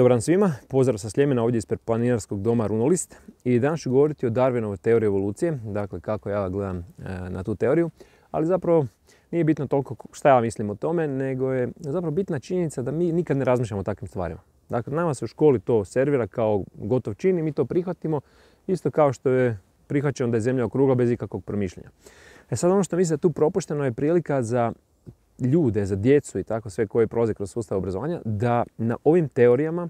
Dobar dan svima, pozdrav sa Sljemena ovdje ispred planinarskog doma Runolist i danas ću govoriti o Darwinovoj teoriji evolucije, dakle kako ja gledam e, na tu teoriju, ali zapravo nije bitno toliko šta ja mislim o tome, nego je zapravo bitna činjenica da mi nikad ne razmišljamo o takvim stvarima. Dakle, nama se u školi to servira kao gotov čin i mi to prihvatimo, isto kao što je prihvaćeno da je zemlja okrugla bez ikakvog promišljenja. E sad ono što mislim da tu propušteno je prilika za ljude, za djecu i tako sve koje prolaze kroz sustav obrazovanja, da na ovim teorijama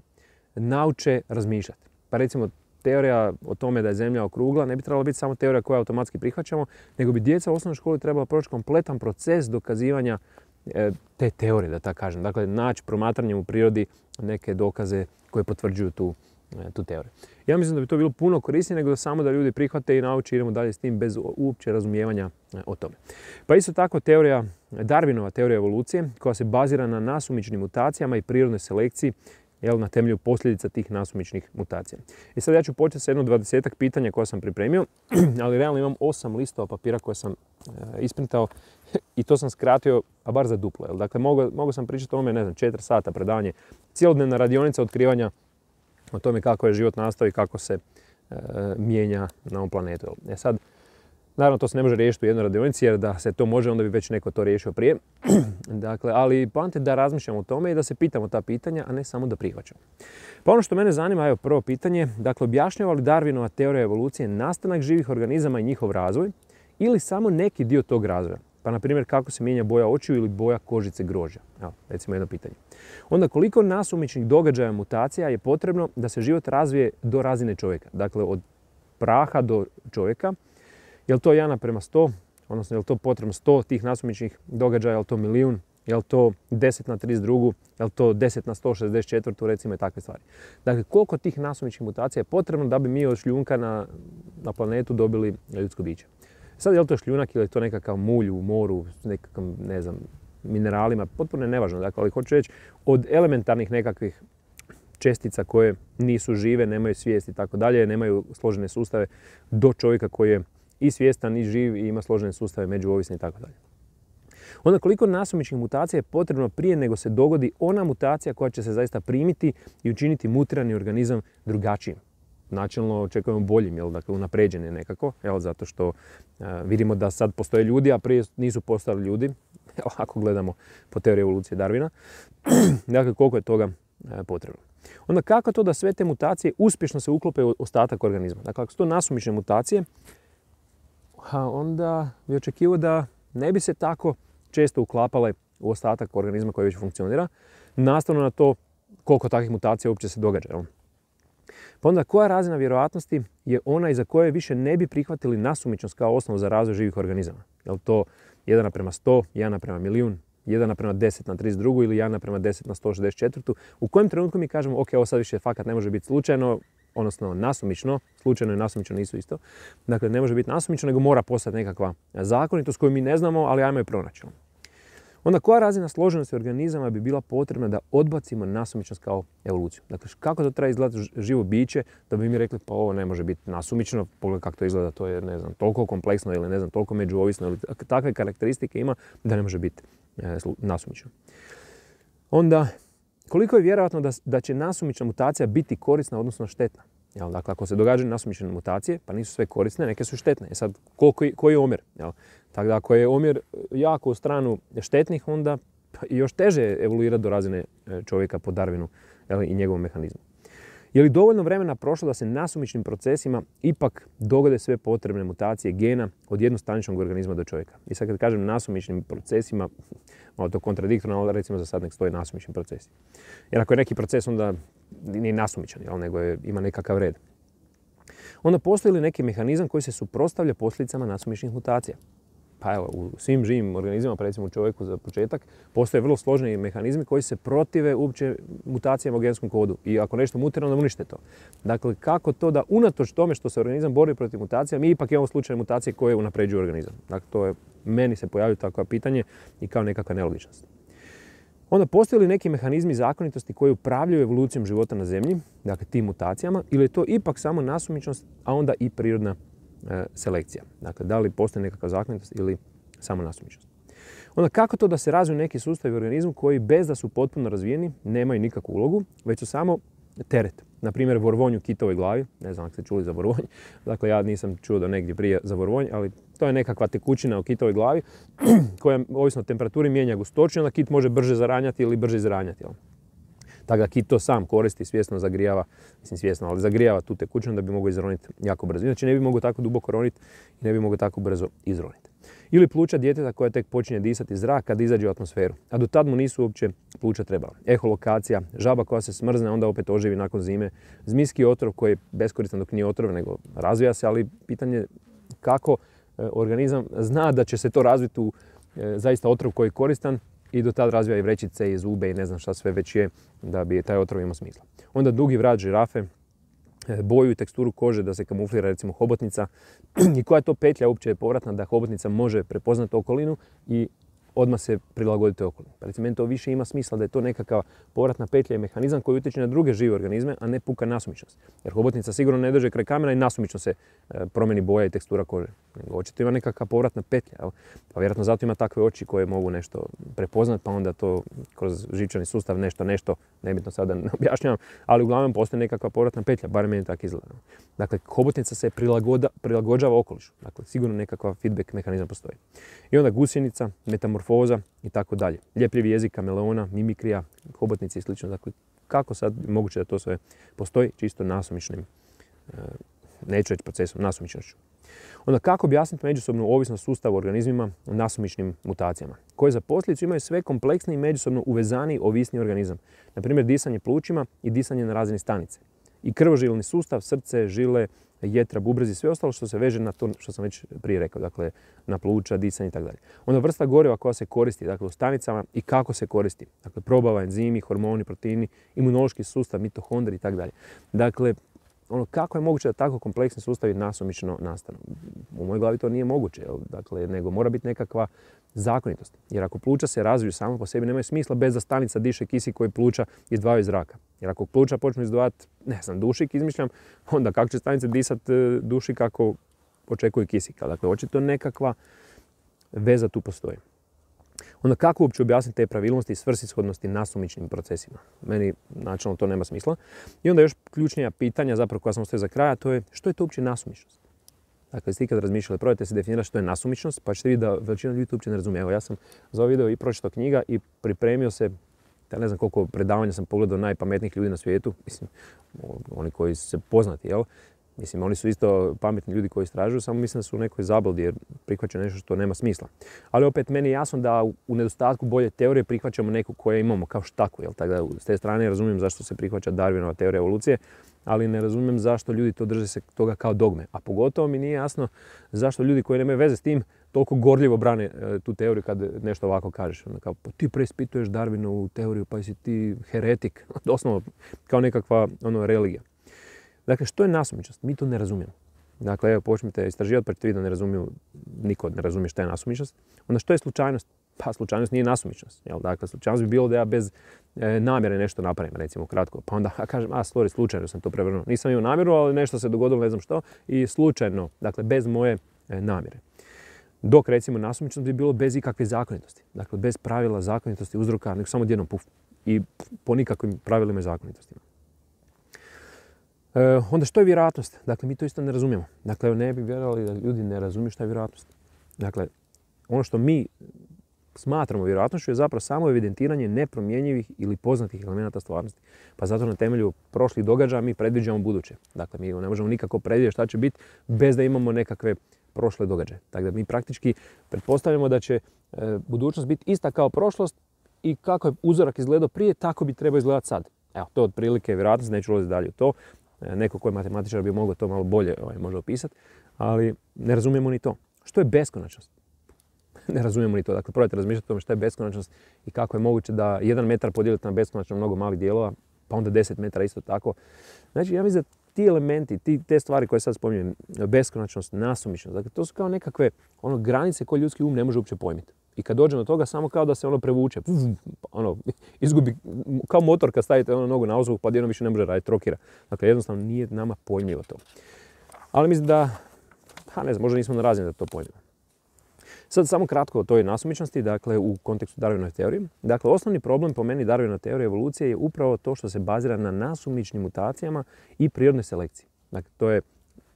nauče razmišljati. Pa recimo, teorija o tome da je zemlja okrugla ne bi trebala biti samo teorija koju automatski prihvaćamo, nego bi djeca u osnovnoj školi trebala proći kompletan proces dokazivanja e, te teorije, da tako kažem. Dakle, naći promatranjem u prirodi neke dokaze koje potvrđuju tu E, tu teoriju. Ja mislim da bi to bilo puno korisnije nego da samo da ljudi prihvate i nauče idemo dalje s tim bez uopće razumijevanja e, o tome. Pa isto tako teorija, e, Darwinova teorija evolucije koja se bazira na nasumičnim mutacijama i prirodnoj selekciji jel, na temelju posljedica tih nasumičnih mutacija. I sad ja ću početi sa jedno dvadesetak pitanja koja sam pripremio, ali realno imam osam listova papira koje sam isprintao i to sam skratio, a bar za duplo. Jel. Dakle, mogu sam pričati o ovome, ne znam, četiri sata predavanje, cijelodnevna radionica otkrivanja o tome kako je život nastao i kako se e, mijenja na ovom planetu. E sad, naravno to se ne može riješiti u jednoj radionici jer da se to može onda bi već neko to riješio prije. dakle, ali poanta da razmišljamo o tome i da se pitamo ta pitanja, a ne samo da prihvaćamo. Pa ono što mene zanima, evo prvo pitanje, dakle objašnjava li Darwinova teorija evolucije nastanak živih organizama i njihov razvoj ili samo neki dio tog razvoja? Pa na primjer kako se mijenja boja očiju ili boja kožice grožja? Evo, recimo jedno pitanje. Onda koliko nasumičnih događaja mutacija je potrebno da se život razvije do razine čovjeka? Dakle, od praha do čovjeka. Je li to 1 prema 100? Odnosno, je li to potrebno 100 tih nasumičnih događaja? Je li to milijun? Je li to 10 na 32? Je li to 10 na 164? Recimo i takve stvari. Dakle, koliko tih nasumičnih mutacija je potrebno da bi mi od šljunka na, na planetu dobili ljudsko biće? Sad je li to šljunak ili je to nekakav mulj u moru, nekakvim, ne znam, mineralima, potpuno je nevažno. Dakle, ali hoću reći, od elementarnih nekakvih čestica koje nisu žive, nemaju svijest i tako dalje, nemaju složene sustave, do čovjeka koji je i svjestan i živ i ima složene sustave međuovisne i tako dalje. Onda koliko nasumičnih mutacija je potrebno prije nego se dogodi ona mutacija koja će se zaista primiti i učiniti mutirani organizam drugačijim načelno očekujemo boljim, jel, dakle, unapređene nekako, jel, zato što e, vidimo da sad postoje ljudi, a prije nisu postali ljudi, ako gledamo po teoriji evolucije Darwina. dakle, koliko je toga e, potrebno. Onda kako to da sve te mutacije uspješno se uklope u ostatak organizma? Dakle, ako su to nasumične mutacije, a onda bi očekivao da ne bi se tako često uklapale u ostatak organizma koji već funkcionira, nastavno na to koliko takvih mutacija uopće se događa. Pa onda koja razina vjerojatnosti je ona iza koje više ne bi prihvatili nasumičnost kao osnovu za razvoj živih organizama? Je li to 1 naprema 100, 1 naprema milijun, 1 naprema 10 na 32 ili 1 naprema 10 na 164? U kojem trenutku mi kažemo, ok, ovo sad više fakat ne može biti slučajno, odnosno nasumično, slučajno i nasumično nisu isto. Dakle, ne može biti nasumično, nego mora postati nekakva zakonitost koju mi ne znamo, ali ajmo je pronaći onda koja razina složenosti organizama bi bila potrebna da odbacimo nasumičnost kao evoluciju? Dakle, kako to treba izgledati živo biće da bi mi rekli pa ovo ne može biti nasumično, pogledaj kako to izgleda, to je ne znam, toliko kompleksno ili ne znam, toliko međuovisno ili takve karakteristike ima da ne može biti e, nasumično. Onda, koliko je vjerojatno da, da će nasumična mutacija biti korisna, odnosno štetna? Jel? Dakle, ako se događaju nasumične mutacije, pa nisu sve korisne, neke su štetne. E sad, koji je omjer? Jel? Tako da, ako je omjer e, jako u stranu štetnih, onda pa još teže evoluirati do razine e, čovjeka po Darwinu i njegovom mehanizmu. Je li dovoljno vremena prošlo da se nasumičnim procesima ipak dogode sve potrebne mutacije gena od jednostaničnog organizma do čovjeka? I sad kad kažem nasumičnim procesima, malo to kontradiktorno, ali recimo za sad nek stoji nasumični procesi. Jer ako je neki proces onda nije nasumičan, nego ima nekakav red. Onda postoji li neki mehanizam koji se suprotstavlja posljedicama nasumičnih mutacija? pa evo, u svim živim organizmima, pa recimo u čovjeku za početak, postoje vrlo složeni mehanizmi koji se protive uopće mutacijama u genskom kodu. I ako nešto mutira, onda unište to. Dakle, kako to da unatoč tome što se organizam bori protiv mutacija, mi ipak imamo slučaj mutacije koje unapređuju organizam. Dakle, to je, meni se pojavio takva pitanje i kao nekakva nelogičnost. Onda postoje li neki mehanizmi zakonitosti koji upravljaju evolucijom života na zemlji, dakle tim mutacijama, ili je to ipak samo nasumičnost, a onda i prirodna E, selekcija. Dakle, da li postoji nekakva zakonitost ili samo nasumičnost. Onda kako to da se razviju neki sustavi u organizmu koji bez da su potpuno razvijeni nemaju nikakvu ulogu, već su samo teret. Na primjer, vorvonju kitovoj glavi, ne znam ako ste čuli za vorvonj, dakle ja nisam čuo da negdje prije za vorvonj, ali to je nekakva tekućina u kitovoj glavi koja ovisno o temperaturi mijenja gustoću, onda kit može brže zaranjati ili brže izranjati da ga kito sam koristi, svjesno zagrijava, mislim svjesno, ali zagrijava tu tekućinu da bi mogao izroniti jako brzo. Inače ne bi mogao tako duboko roniti i ne bi mogao tako brzo izroniti. Ili pluća djeteta koja tek počinje disati zrak kad izađe u atmosferu, a do tad mu nisu uopće pluća trebala. Eholokacija, žaba koja se smrzne, onda opet oživi nakon zime, zmijski otrov koji je beskoristan dok nije otrov, nego razvija se, ali pitanje kako e, organizam zna da će se to razviti u e, zaista otrov koji je koristan i do tad razvija i vrećice i zube i ne znam šta sve već je da bi taj otrov imao smisla. Onda dugi vrat žirafe, e, boju i teksturu kože da se kamuflira recimo hobotnica i koja je to petlja uopće je povratna da hobotnica može prepoznati okolinu i odmah se prilagodite okolini. Pa recimo, meni to više ima smisla da je to nekakav povratna petlja i mehanizam koji utječe na druge žive organizme, a ne puka nasumičnost. Jer hobotnica sigurno ne dođe kraj kamera i nasumično se e, promeni boja i tekstura kože. Nego očito ima nekakva povratna petlja. Pa vjerojatno zato ima takve oči koje mogu nešto prepoznat, pa onda to kroz živčani sustav nešto, nešto, nebitno sada ne objašnjavam, ali uglavnom postoji nekakva povratna petlja, bar meni tako izgleda. Dakle, hobotnica se prilagođava okolišu. Dakle, sigurno nekakav feedback mehanizam postoji. I onda gusjenica, metamorfoza i tako dalje. Ljepljivi jezik kameleona, mimikrija, hobotnice i slično. Dakle, kako sad moguće da to sve postoji? Čisto nasumičnim, eh, neću reći procesom, nasumičnošću. Onda kako objasniti međusobnu ovisnost sustava u organizmima u nasumičnim mutacijama, koje za posljedicu imaju sve kompleksni i međusobno uvezani ovisni organizam. Na primjer, disanje plućima i disanje na razini stanice. I krvožilni sustav, srce, žile, jetra, bubrezi, sve ostalo što se veže na to što sam već prije rekao, dakle na pluća, disanje i tako dalje. Onda vrsta goriva koja se koristi, dakle u stanicama i kako se koristi, dakle probava, enzimi, hormoni, proteini, imunološki sustav, mitohondri i tako dalje. Dakle, ono kako je moguće da tako kompleksni sustavi nasumično nastanu? U mojoj glavi to nije moguće, dakle, nego mora biti nekakva Zakonitost. Jer ako pluća se razviju samo po sebi, nemaju smisla bez da stanica diše kisik koji pluća izdvajaju iz zraka. Jer ako pluća počnu izdvajati, ne znam, dušik, izmišljam, onda kako će stanice disat e, dušik ako očekuju kisika. Dakle, očito nekakva veza tu postoji. Onda kako uopće objasniti te pravilnosti i svrsishodnosti nasumičnim procesima? Meni načelno to nema smisla. I onda još ključnija pitanja zapravo koja sam ostavio za kraja, to je što je to uopće nasumičnost? Dakle, jeste ikad razmišljali, probajte se definirati što je nasumičnost, pa ćete vidjeti da veličina ljudi uopće ne razumije. Evo, ja sam za ovaj video i pročitao knjiga i pripremio se, ja ne znam koliko predavanja sam pogledao najpametnijih ljudi na svijetu, mislim, oni koji se poznati, jel? Mislim, oni su isto pametni ljudi koji istražuju, samo mislim da su u nekoj zabludi jer prihvaćaju nešto što nema smisla. Ali opet, meni je jasno da u nedostatku bolje teorije prihvaćamo neku koju imamo kao štaku, jel? Tako da, s te strane razumijem zašto se prihvaća Darwinova teorija evolucije, ali ne razumijem zašto ljudi to drže se toga kao dogme. A pogotovo mi nije jasno zašto ljudi koji nemaju veze s tim toliko gorljivo brane e, tu teoriju kad nešto ovako kažeš. Onda kao, pa ti preispituješ Darwinovu teoriju, pa si ti heretik. Ono, doslovno, kao nekakva ono, religija. Dakle, što je nasumičnost? Mi to ne razumijemo. Dakle, evo, počnite istraživati, pa ćete vidjeti da ne razumiju, niko ne razumije što je nasumičnost. Onda što je slučajnost? Pa slučajnost nije nasumičnost. Jel? Dakle, slučajnost bi bilo da ja bez e, namjere nešto napravim, recimo kratko. Pa onda kažem, a stvari, slučajno sam to prevrnuo. Nisam imao namjeru, ali nešto se dogodilo, ne znam što. I slučajno, dakle, bez moje e, namjere. Dok, recimo, nasumičnost bi bilo bez ikakve zakonitosti. Dakle, bez pravila zakonitosti uzroka, nego samo jednom puf. I po nikakvim pravilima i zakonitostima. E, onda što je vjerojatnost? Dakle, mi to isto ne razumijemo. Dakle, ne bi vjerovali da ljudi ne razumiju što je vjerojatnost. Dakle, ono što mi smatramo vjerojatnošću je zapravo samo evidentiranje nepromjenjivih ili poznatih elemenata stvarnosti. Pa zato na temelju prošlih događaja mi predviđamo buduće. Dakle, mi ne možemo nikako predvidjeti šta će biti bez da imamo nekakve prošle događaje. Tako da mi praktički pretpostavljamo da će e, budućnost biti ista kao prošlost i kako je uzorak izgledao prije, tako bi trebao izgledati sad. Evo, to je otprilike vjerojatnost, neću ulaziti dalje u to. E, neko koji je matematičar bi mogao to malo bolje ovaj, možda opisati, ali ne razumijemo ni to. Što je beskonačnost? ne razumijemo ni to. Dakle, probajte razmišljati o tome šta je beskonačnost i kako je moguće da jedan metar podijelite na beskonačno mnogo malih dijelova, pa onda deset metara isto tako. Znači, ja mislim da ti elementi, te stvari koje sad spominjem, beskonačnost, nasumičnost, dakle, to su kao nekakve ono, granice koje ljudski um ne može uopće pojmiti. I kad dođe do toga, samo kao da se ono prevuče, pa ono, izgubi, kao motor kad stavite ono nogu na ozvu, pa jedno više ne može raditi, trokira. Dakle, jednostavno nije nama pojmljivo to. Ali mislim da, ha pa ne znam, možda nismo na razini da to pojmimo. Sad samo kratko o toj nasumičnosti, dakle u kontekstu Darwinove teorije. Dakle, osnovni problem po meni Darwinove teorije evolucije je upravo to što se bazira na nasumičnim mutacijama i prirodnoj selekciji. Dakle, to je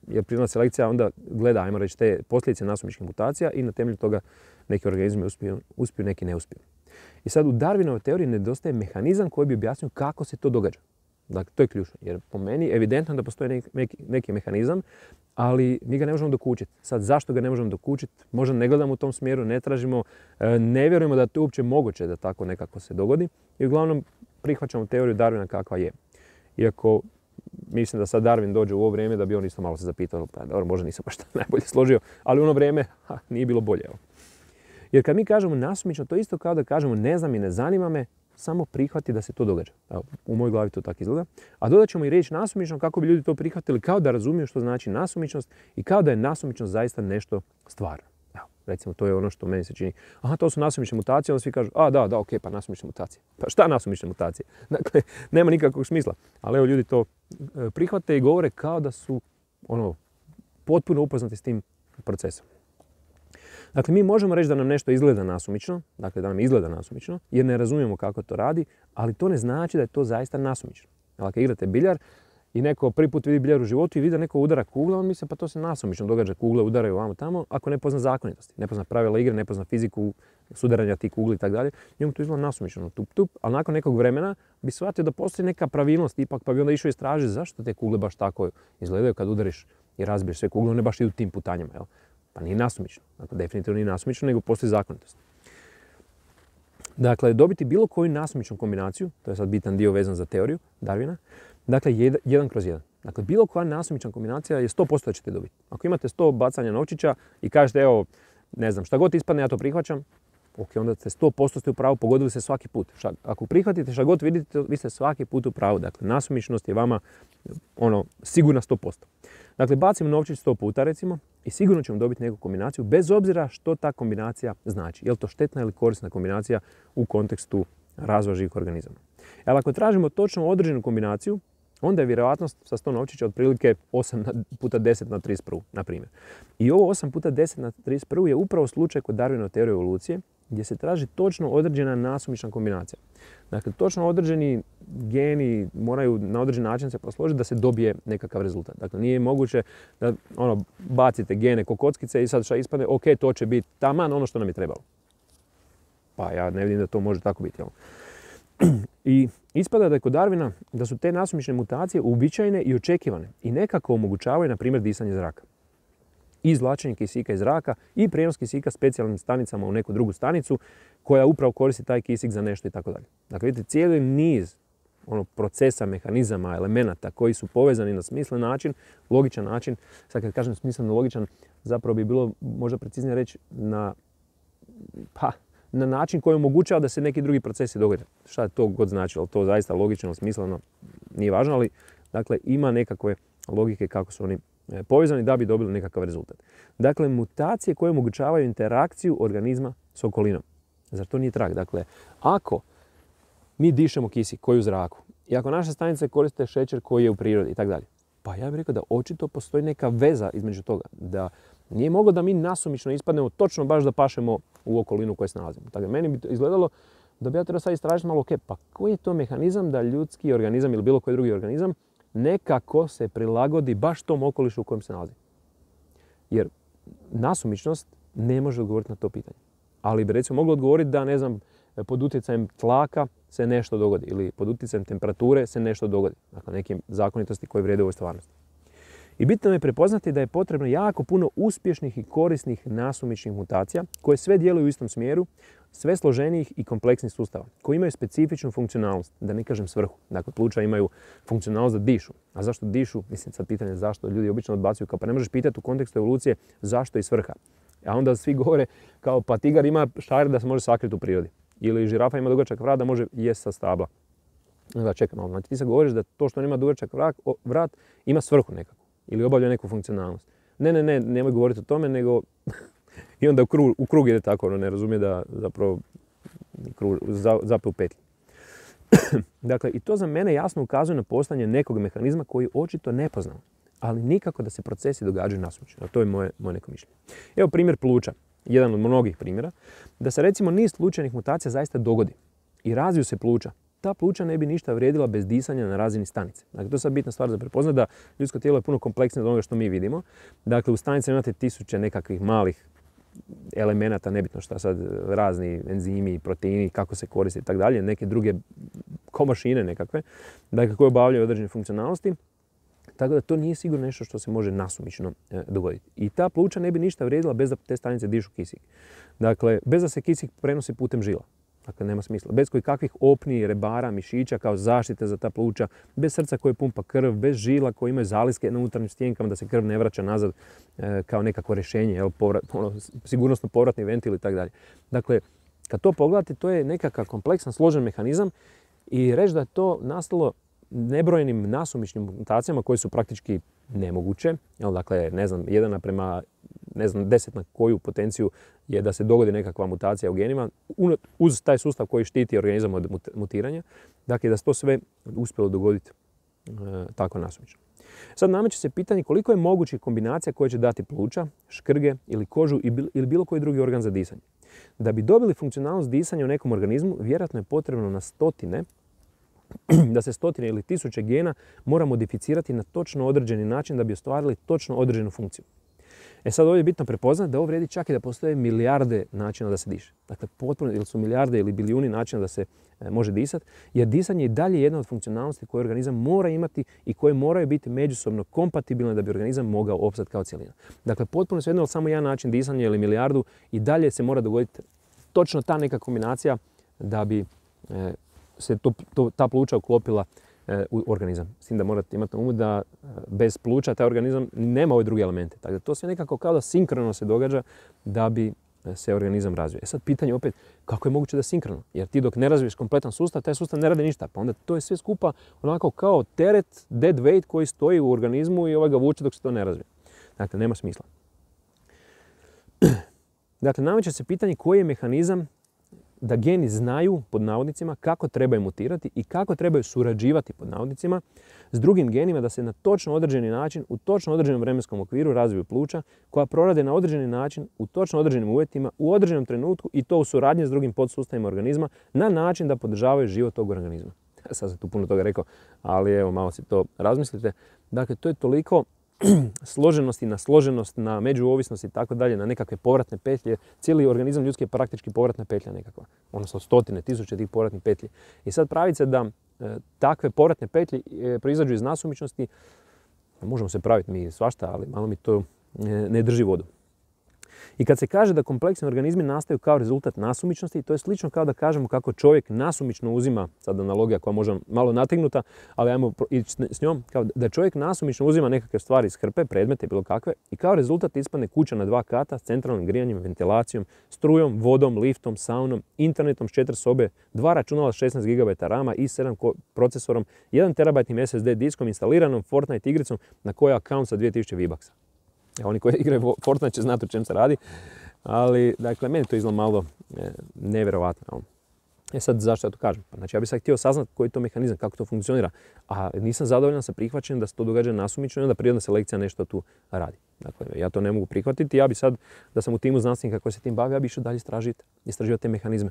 jer prirodna selekcija onda gleda, ajmo reći, te posljedice nasumičnih mutacija i na temelju toga neki organizmi uspiju, neki ne uspiju. I sad u Darwinove teoriji nedostaje mehanizam koji bi objasnio kako se to događa. Dakle, to je ključno. Jer po meni evidentno da postoji neki, mehanizam, ali mi ga ne možemo dokučiti. Sad, zašto ga ne možemo dokučiti? Možda ne gledamo u tom smjeru, ne tražimo, e, ne vjerujemo da je to uopće moguće da tako nekako se dogodi. I uglavnom prihvaćamo teoriju Darwina kakva je. Iako mislim da sad Darwin dođe u ovo vrijeme da bi on isto malo se zapitao, pa dobro, možda nisam baš najbolje složio, ali u ono vrijeme ha, nije bilo bolje. Jer kad mi kažemo nasumično, to isto kao da kažemo ne znam i ne zanima me, samo prihvati da se to događa. Evo, u mojoj glavi to tako izgleda. A dodat ćemo i riječ nasumično kako bi ljudi to prihvatili kao da razumiju što znači nasumičnost i kao da je nasumičnost zaista nešto stvarno. Evo, recimo, to je ono što meni se čini. Aha, to su nasumične mutacije, onda svi kažu, a da, da, ok, pa nasumične mutacije. Pa šta nasumične mutacije? Dakle, nema nikakvog smisla. Ali evo, ljudi to e, prihvate i govore kao da su ono, potpuno upoznati s tim procesom. Dakle, mi možemo reći da nam nešto izgleda nasumično, dakle da nam izgleda nasumično, jer ne razumijemo kako to radi, ali to ne znači da je to zaista nasumično. Dakle, ako igrate biljar i neko prvi put vidi biljar u životu i vidi da neko udara kugla, on misli pa to se nasumično događa, kugle udaraju ovamo tamo, ako ne pozna zakonitosti, ne pozna pravila igre, ne pozna fiziku sudaranja tih kugli i tako dalje, njemu to izgleda nasumično, tup tup, ali nakon nekog vremena bi shvatio da postoji neka pravilnost ipak, pa bi onda išao istražiti zašto te kugle baš tako izgledaju kad udariš i razbiješ sve kugle, one baš idu tim putanjama. Jel? Pa nije nasumično. Dakle, definitivno nije nasumično, nego postoji zakonitost. Dakle, dobiti bilo koju nasumičnu kombinaciju, to je sad bitan dio vezan za teoriju Darvina, dakle, jedan kroz jedan. Dakle, bilo koja nasumična kombinacija je 100% da ćete dobiti. Ako imate 100 bacanja novčića i kažete, evo, ne znam, šta god ispadne, ja to prihvaćam, ok, onda ste 100% ste u pravu, pogodili se svaki put. ako prihvatite šta god vidite, vi ste svaki put u pravu. Dakle, nasumičnost je vama ono, sigurna 100%. Dakle, bacimo novčić 100 puta recimo i sigurno ćemo dobiti neku kombinaciju, bez obzira što ta kombinacija znači. Je li to štetna ili korisna kombinacija u kontekstu razvoja živih organizama. Ali ako tražimo točno određenu kombinaciju, onda je vjerojatnost sa 100 novčića otprilike 8 puta 10 na 31, na primjer. I ovo 8 puta 10 na 31 je upravo slučaj kod Darwinove teorije evolucije, gdje se traži točno određena nasumična kombinacija. Dakle, točno određeni geni moraju na određen način se posložiti da se dobije nekakav rezultat. Dakle, nije moguće da ono, bacite gene kokockice i sad šta ispadne, ok, to će biti taman ono što nam je trebalo. Pa ja ne vidim da to može tako biti. I ispada da je kod Darvina da su te nasumične mutacije uobičajene i očekivane i nekako omogućavaju, na primjer, disanje zraka izvlačenje kisika iz zraka i prijenos kisika specijalnim stanicama u neku drugu stanicu koja upravo koristi taj kisik za nešto i tako dalje. Dakle, vidite, cijeli niz ono, procesa, mehanizama, elemenata koji su povezani na smislen način, logičan način, sad kad kažem smisleno logičan, zapravo bi bilo možda preciznije reći na, pa, na način koji omogućava da se neki drugi procesi dogode. Šta je to god znači, ali to zaista logično, smisleno, nije važno, ali dakle ima nekakve logike kako su oni E, povezani da bi dobili nekakav rezultat. Dakle, mutacije koje omogućavaju interakciju organizma s okolinom. Zar to nije trag? Dakle, ako mi dišemo kisik koji je u zraku i ako naše stanice koriste šećer koji je u prirodi i tako dalje, pa ja bih rekao da očito postoji neka veza između toga. Da nije moglo da mi nasumično ispadnemo točno baš da pašemo u okolinu u se nalazimo. Dakle, meni bi izgledalo da bi ja trebao sad istražiti malo, ok, pa koji je to mehanizam da ljudski organizam ili bilo koji drugi organizam nekako se prilagodi baš tom okolišu u kojem se nalazi. Jer nasumičnost ne može odgovoriti na to pitanje. Ali bi recimo moglo odgovoriti da, ne znam, pod utjecajem tlaka se nešto dogodi ili pod utjecajem temperature se nešto dogodi. Dakle, neke zakonitosti koje vrijede u ovoj stvarnosti. I bitno je prepoznati da je potrebno jako puno uspješnih i korisnih nasumičnih mutacija koje sve djeluju u istom smjeru sve složenijih i kompleksnih sustava koji imaju specifičnu funkcionalnost, da ne kažem svrhu. Dakle, pluća imaju funkcionalnost da dišu. A zašto dišu? Mislim, sad pitanje zašto ljudi obično odbacuju. Kao pa ne možeš pitati u kontekstu evolucije zašto i svrha. A onda svi govore kao pa tigar ima šar da se može sakriti u prirodi. Ili žirafa ima dugačak vrat da može jesti sa stabla. Da, čekaj malo, znači ti sad govoriš da to što ima dugačak vrat, vrat ima svrhu nekakvu. Ili obavlja neku funkcionalnost. Ne, ne, ne, nemoj govoriti o tome, nego I onda u krug, u ide tako, ono ne razumije da zapravo zape u petlji. dakle, i to za mene jasno ukazuje na postanje nekog mehanizma koji očito ne poznamo, ali nikako da se procesi događaju nasumično. To je moje, moje neko mišljenje. Evo primjer pluča. jedan od mnogih primjera, da se recimo niz slučajnih mutacija zaista dogodi i razviju se pluća, ta pluća ne bi ništa vrijedila bez disanja na razini stanice. Dakle, to je sad bitna stvar za prepoznati da ljudsko tijelo je puno kompleksnije od onoga što mi vidimo. Dakle, u stanici imate tisuće nekakvih malih elemenata, nebitno šta sad, razni enzimi, proteini, kako se koriste i tako dalje, neke druge komašine nekakve, dakle koje obavljaju određene funkcionalnosti, tako da to nije sigurno nešto što se može nasumično e, dogoditi. I ta pluća ne bi ništa vrijedila bez da te stanice dišu kisik. Dakle, bez da se kisik prenosi putem žila. Dakle, nema smisla. Bez koji kakvih opni, rebara, mišića kao zaštite za ta pluća, bez srca koje pumpa krv, bez žila koje imaju zaliske na unutarnjim stjenkama da se krv ne vraća nazad e, kao nekakvo rješenje, ono, sigurnosno povratni ventil i tako dalje. Dakle, kad to pogledate, to je nekakav kompleksan, složen mehanizam i reći da je to nastalo nebrojenim nasumičnim mutacijama koje su praktički nemoguće. Jel, dakle, ne znam, prema ne znam, deset na koju potenciju je da se dogodi nekakva mutacija u genima uz taj sustav koji štiti organizam od mutiranja. Dakle, da se to sve uspjelo dogoditi e, tako nasumično. Sad nameće se pitanje koliko je mogućih kombinacija koje će dati pluća, škrge ili kožu ili bilo koji drugi organ za disanje. Da bi dobili funkcionalnost disanja u nekom organizmu, vjerojatno je potrebno na stotine, da se stotine ili tisuće gena mora modificirati na točno određeni način da bi ostvarili točno određenu funkciju. E sad ovdje je bitno prepoznati da ovo vrijedi čak i da postoje milijarde načina da se diše. Dakle, potpuno ili su milijarde ili bilijuni načina da se e, može disati, jer disanje je i dalje jedna od funkcionalnosti koje organizam mora imati i koje moraju biti međusobno kompatibilne da bi organizam mogao opstati kao cijelina. Dakle, potpuno svejedno ili samo jedan način disanja ili milijardu i dalje se mora dogoditi točno ta neka kombinacija da bi e, se ta pluća uklopila E, u organizam. S tim da morate imati na umu da e, bez pluća taj organizam nema ove druge elemente. Tako da to sve nekako kao da sinkrono se događa da bi e, se organizam razvio. E sad pitanje opet kako je moguće da je sinkrono? Jer ti dok ne razviješ kompletan sustav, taj sustav ne radi ništa. Pa onda to je sve skupa onako kao teret, dead weight koji stoji u organizmu i ovaj ga vuče dok se to ne razvije. Dakle, nema smisla. Dakle, nameće se pitanje koji je mehanizam da geni znaju, pod navodnicima, kako trebaju mutirati i kako trebaju surađivati, pod navodnicima, s drugim genima da se na točno određeni način, u točno određenom vremenskom okviru razviju pluća koja prorade na određeni način, u točno određenim uvjetima, u određenom trenutku i to u suradnji s drugim podsustavima organizma na način da podržavaju život tog organizma. Sad sam tu puno toga rekao, ali evo, malo si to razmislite. Dakle, to je toliko složenosti na složenost, na međuovisnost i tako dalje, na nekakve povratne petlje. Cijeli organizam ljudski je praktički povratna petlja nekakva. Odnosno stotine, tisuće tih povratnih petlji. I sad pravit se da e, takve povratne petlje e, proizađu iz nasumičnosti. Možemo se praviti mi svašta, ali malo mi to e, ne drži vodu. I kad se kaže da kompleksni organizmi nastaju kao rezultat nasumičnosti, to je slično kao da kažemo kako čovjek nasumično uzima, sad analogija koja može malo nategnuta, ali ajmo ići s njom, kao da čovjek nasumično uzima nekakve stvari iz hrpe, predmete, bilo kakve, i kao rezultat ispadne kuća na dva kata s centralnim grijanjem, ventilacijom, strujom, vodom, liftom, saunom, internetom s četiri sobe, dva računala s 16 GB rama i 7 procesorom, 1 TB SSD diskom, instaliranom Fortnite igricom na koja je account sa 2000 v bucksa E, oni koji igraju Fortnite će znati o čem se radi. Ali, dakle, meni to izgleda malo e, nevjerovatno. E sad, zašto ja to kažem? Pa, znači, ja bih sad htio saznati koji je to mehanizam, kako to funkcionira. A nisam zadovoljan sa prihvaćenjem da se to događa nasumično i onda prirodna selekcija nešto tu radi. Dakle, ja to ne mogu prihvatiti. Ja bi sad, da sam u timu znanstvenika koji se tim bavi, ja bi išao dalje istražiti, istraživati te mehanizme.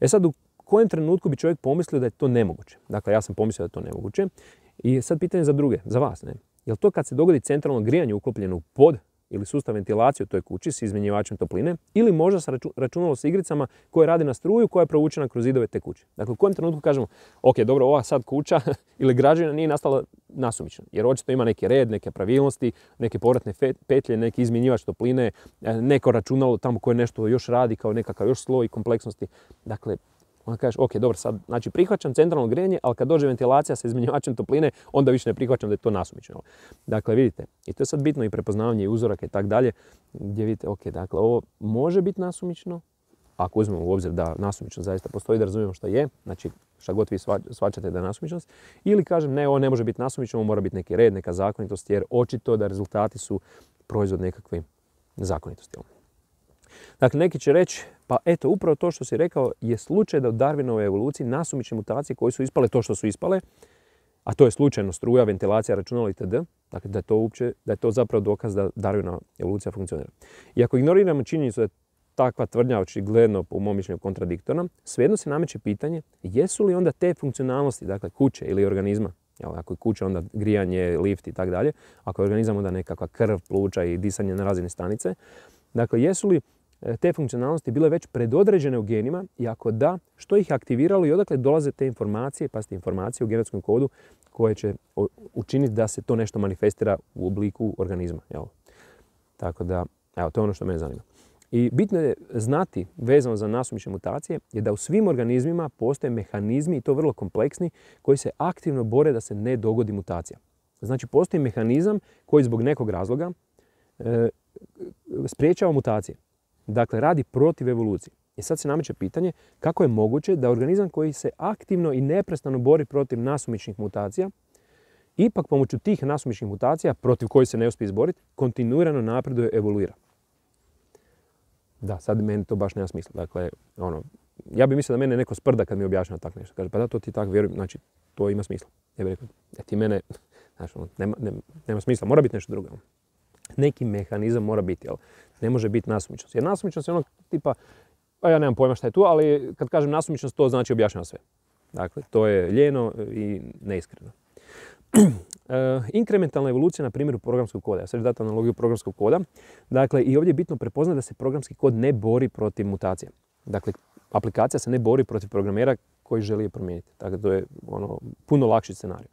E sad, u kojem trenutku bi čovjek pomislio da je to nemoguće? Dakle, ja sam pomislio da je to nemoguće. I sad pitanje za druge, za vas. Ne? Jel to kad se dogodi centralno grijanje uklopljeno u pod ili sustav ventilacije u toj kući s izmjenjivačem topline ili možda sa računalo s igricama koje radi na struju koja je provučena kroz zidove te kuće. Dakle, u kojem trenutku kažemo, ok, dobro, ova sad kuća ili građevina nije nastala nasumično, jer očito ima neki red, neke pravilnosti, neke povratne petlje, neki izmjenjivač topline, e, neko računalo tamo koje nešto još radi kao nekakav još sloj kompleksnosti. Dakle, Onda kažeš, ok, dobro, sad, znači prihvaćam centralno grijanje, ali kad dođe ventilacija sa izmjenjivačem topline, onda više ne prihvaćam da je to nasumično. Dakle, vidite, i to je sad bitno i prepoznavanje i uzoraka i tak dalje, gdje vidite, ok, dakle, ovo može biti nasumično, ako uzmemo u obzir da nasumično zaista postoji, da razumijemo što je, znači šta god vi svačate da je nasumičnost, ili kažem ne, ovo ne može biti nasumično, ovo mora biti neki red, neka zakonitost, jer očito da rezultati su proizvod nekakve zakonitosti. Dakle, neki će reći, pa eto, upravo to što si rekao je slučaj da u Darwinovoj evoluciji nasumične mutacije koje su ispale to što su ispale, a to je slučajno struja, ventilacija, računalo itd. Dakle, da je to, uopće, da je to zapravo dokaz da Darwinova evolucija funkcionira. I ako ignoriramo činjenicu da je takva tvrdnja očigledno po mom mišljenju kontradiktorna, svejedno se nameće pitanje jesu li onda te funkcionalnosti, dakle kuće ili organizma, jel, ako je kuća onda grijanje, lift i tako dalje, ako je organizam onda nekakva krv, pluća i disanje na razine stanice, dakle jesu li E, te funkcionalnosti bile već predodređene u genima i ako da, što ih aktiviralo i odakle dolaze te informacije, pazite informacije u genetskom kodu koje će učiniti da se to nešto manifestira u obliku organizma. Tako da, evo, to je ono što mene zanima. I bitno je znati, vezano za nasumične mutacije, je da u svim organizmima postoje mehanizmi, i to vrlo kompleksni, koji se aktivno bore da se ne dogodi mutacija. Znači, postoji mehanizam koji zbog nekog razloga e, spriječava mutacije. Dakle, radi protiv evolucije. I e, sad se nameće pitanje kako je moguće da organizam koji se aktivno i neprestano bori protiv nasumičnih mutacija, ipak pomoću tih nasumičnih mutacija, protiv koji se ne uspije izboriti, kontinuirano napreduje evoluira. Da, sad meni to baš nema smisla. Dakle, ono, ja bi mislio da mene neko sprda kad mi objašnja tako nešto. Kaže, pa da, to ti tako vjerujem, znači, to ima smisla. Ja bih rekao, e, ti mene, ono, nema, nema smisla, mora biti nešto drugo. Ono neki mehanizam mora biti, jel? Ne može biti nasumičnost. Jer nasumičnost je ono tipa, a pa ja nemam pojma šta je tu, ali kad kažem nasumičnost, to znači objašnjava sve. Dakle, to je ljeno i neiskreno. Eh, inkrementalna evolucija na primjeru programskog koda. Ja sad ću dati analogiju programskog koda. Dakle, i ovdje je bitno prepoznati da se programski kod ne bori protiv mutacije. Dakle, aplikacija se ne bori protiv programera koji želi je promijeniti. Dakle, to je ono, puno lakši scenarij.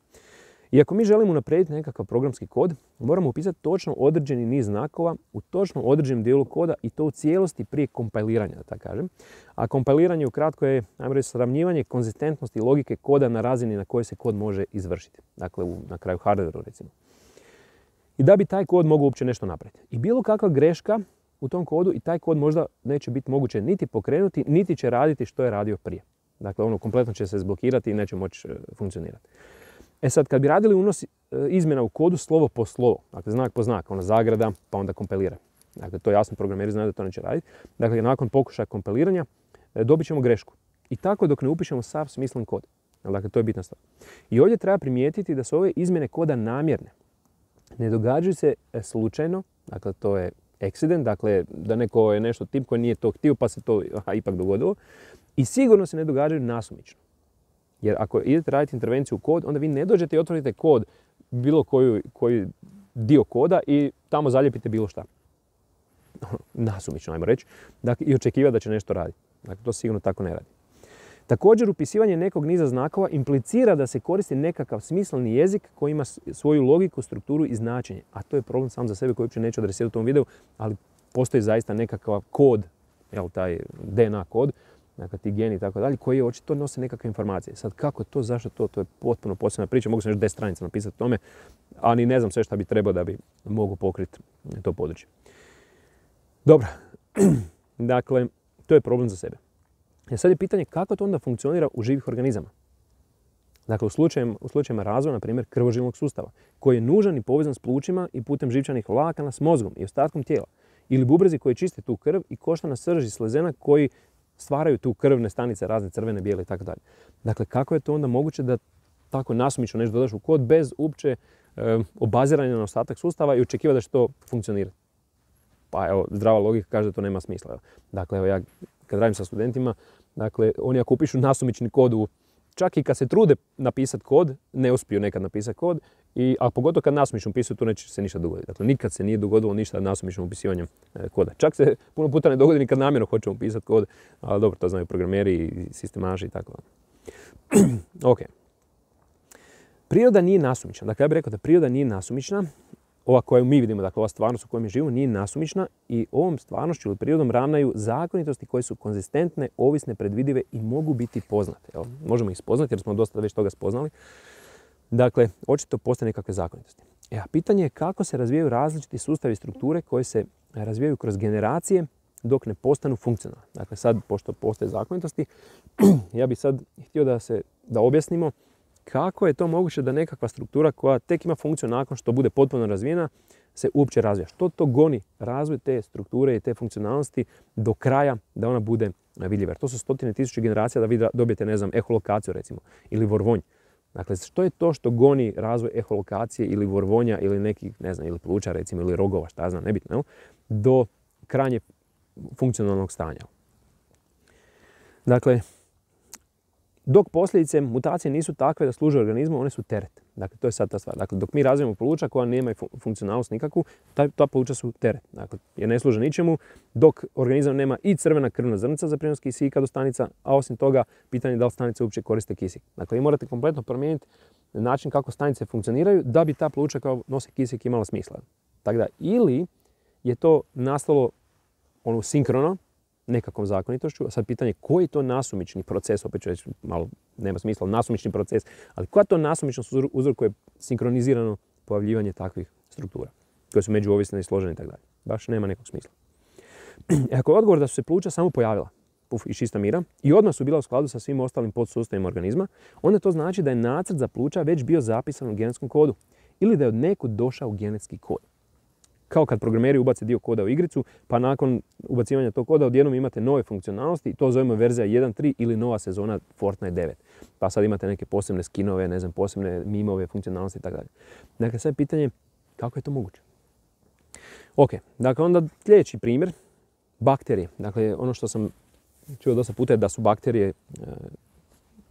I ako mi želimo naprediti nekakav programski kod, moramo upisati točno određeni niz znakova u točno određenom dijelu koda i to u cijelosti prije kompajliranja, da tako kažem. A kompajliranje ukratko je, ajmo reći, sravnjivanje konzistentnosti logike koda na razini na kojoj se kod može izvršiti. Dakle, na kraju hardwareu recimo. I da bi taj kod mogao uopće nešto napraviti. I bilo kakva greška u tom kodu i taj kod možda neće biti moguće niti pokrenuti, niti će raditi što je radio prije. Dakle, ono kompletno će se zblokirati i neće moći e, funkcionirati. E sad, kad bi radili unos e, izmjena u kodu slovo po slovo, dakle znak po znak, ona zagrada, pa onda kompelira. Dakle, to jasno programeri znaju da to neće raditi. Dakle, nakon pokušaja kompiliranja e, dobit ćemo grešku. I tako dok ne upišemo sav smislen kod. Dakle, to je bitna stvar. I ovdje treba primijetiti da su ove izmjene koda namjerne. Ne događaju se e, slučajno, dakle, to je eksident, dakle, da neko je nešto tip koji nije to htio, pa se to ipak dogodilo. I sigurno se ne događaju nasumično. Jer ako idete raditi intervenciju u kod, onda vi ne dođete i otvorite kod, bilo koju, koji dio koda i tamo zalijepite bilo šta. Nasumično, ajmo reći. Dakle, i očekiva da će nešto raditi. Dakle, to sigurno tako ne radi. Također, upisivanje nekog niza znakova implicira da se koristi nekakav smisleni jezik koji ima svoju logiku, strukturu i značenje. A to je problem sam za sebe koji uopće neću adresirati u tom videu, ali postoji zaista nekakav kod, jel, taj DNA kod, dakle ti geni i tako dalje, koji očito nose nekakve informacije. Sad kako to, zašto to, to je potpuno posebna priča, mogu sam još 10 stranica napisati o tome, ali ne znam sve šta bi trebao da bi mogu pokriti to područje. Dobro, dakle, to je problem za sebe. E sad je pitanje kako to onda funkcionira u živih organizama. Dakle, u slučajima, razvoja, na primjer, krvožilnog sustava, koji je nužan i povezan s plućima i putem živčanih vlakana s mozgom i ostatkom tijela. Ili bubrezi koji čiste tu krv i košta na srži slezena koji stvaraju tu krvne stanice, razne crvene, bijele i tako dalje. Dakle, kako je to onda moguće da tako nasumično nešto dodaš u kod bez uopće obaziranja na ostatak sustava i očekiva da će to funkcionirati? Pa evo, zdrava logika kaže da to nema smisla. Dakle, evo ja kad radim sa studentima, dakle, oni ako upišu nasumični kod u čak i kad se trude napisati kod, ne uspiju nekad napisati kod, i, a pogotovo kad nasumično upisuju, tu neće se ništa dogoditi. Dakle, nikad se nije dogodilo ništa nasumičnim upisivanjem e, koda. Čak se puno puta ne dogodi ni kad namjerno hoćemo upisati kod, ali dobro, to znaju programeri i sistemaži i tako. ok. Priroda nije nasumična. Dakle, ja bih rekao da priroda nije nasumična ova koju mi vidimo, dakle ova stvarnost u kojoj mi živimo, nije nasumična i ovom stvarnošću ili prirodom ravnaju zakonitosti koje su konzistentne, ovisne, predvidive i mogu biti poznate. možemo ih spoznati jer smo dosta već toga spoznali. Dakle, očito postoje nekakve zakonitosti. E, a pitanje je kako se razvijaju različiti sustavi strukture koje se razvijaju kroz generacije dok ne postanu funkcionalne. Dakle, sad, pošto postoje zakonitosti, ja bih sad htio da, se, da objasnimo kako je to moguće da nekakva struktura koja tek ima funkciju nakon što bude potpuno razvijena se uopće razvija. Što to goni razvoj te strukture i te funkcionalnosti do kraja da ona bude vidljiva. Jer to su stotine tisuća generacija da vi dobijete, ne znam, eholokaciju recimo ili vorvonj. Dakle, što je to što goni razvoj eholokacije ili vorvonja ili nekih, ne znam, ili pluća recimo ili rogova, šta znam, nebitno, do krajnje funkcionalnog stanja. Dakle, dok posljedice mutacije nisu takve da služe organizmu, one su teret. Dakle, to je sad ta stvar. Dakle, dok mi razvijemo pluća koja nema funkcionalnost nikakvu, ta, ta pluća su teret. Dakle, jer ne služe ničemu, dok organizam nema i crvena krvna zrnca za prijenos kisika do stanica, a osim toga, pitanje je da li stanice uopće koriste kisik. Dakle, vi morate kompletno promijeniti način kako stanice funkcioniraju da bi ta pluća koja nosi kisik imala smisla. Tako da, ili je to nastalo ono sinkrono, nekakvom zakonitošću. A sad pitanje koji to nasumični proces, opet ću reći malo, nema smisla, nasumični proces, ali koja to nasumičnost uzrokuje sinkronizirano pojavljivanje takvih struktura koje su međuovisne i složene i tako dalje. Baš nema nekog smisla. E, ako je odgovor da su se pluća samo pojavila, puf, i čista mira, i odmah su bila u skladu sa svim ostalim podsustavima organizma, onda to znači da je nacrt za pluća već bio zapisan u genetskom kodu ili da je od nekud došao genetski kod kao kad programeri ubace dio koda u igricu, pa nakon ubacivanja tog koda odjednom imate nove funkcionalnosti, i to zovemo verzija 1.3 ili nova sezona Fortnite 9. Pa sad imate neke posebne skinove, ne znam, posebne mimove, funkcionalnosti itd. Dakle, sad je pitanje kako je to moguće? Ok, dakle onda sljedeći primjer, bakterije. Dakle, ono što sam čuo dosta puta je da su bakterije e,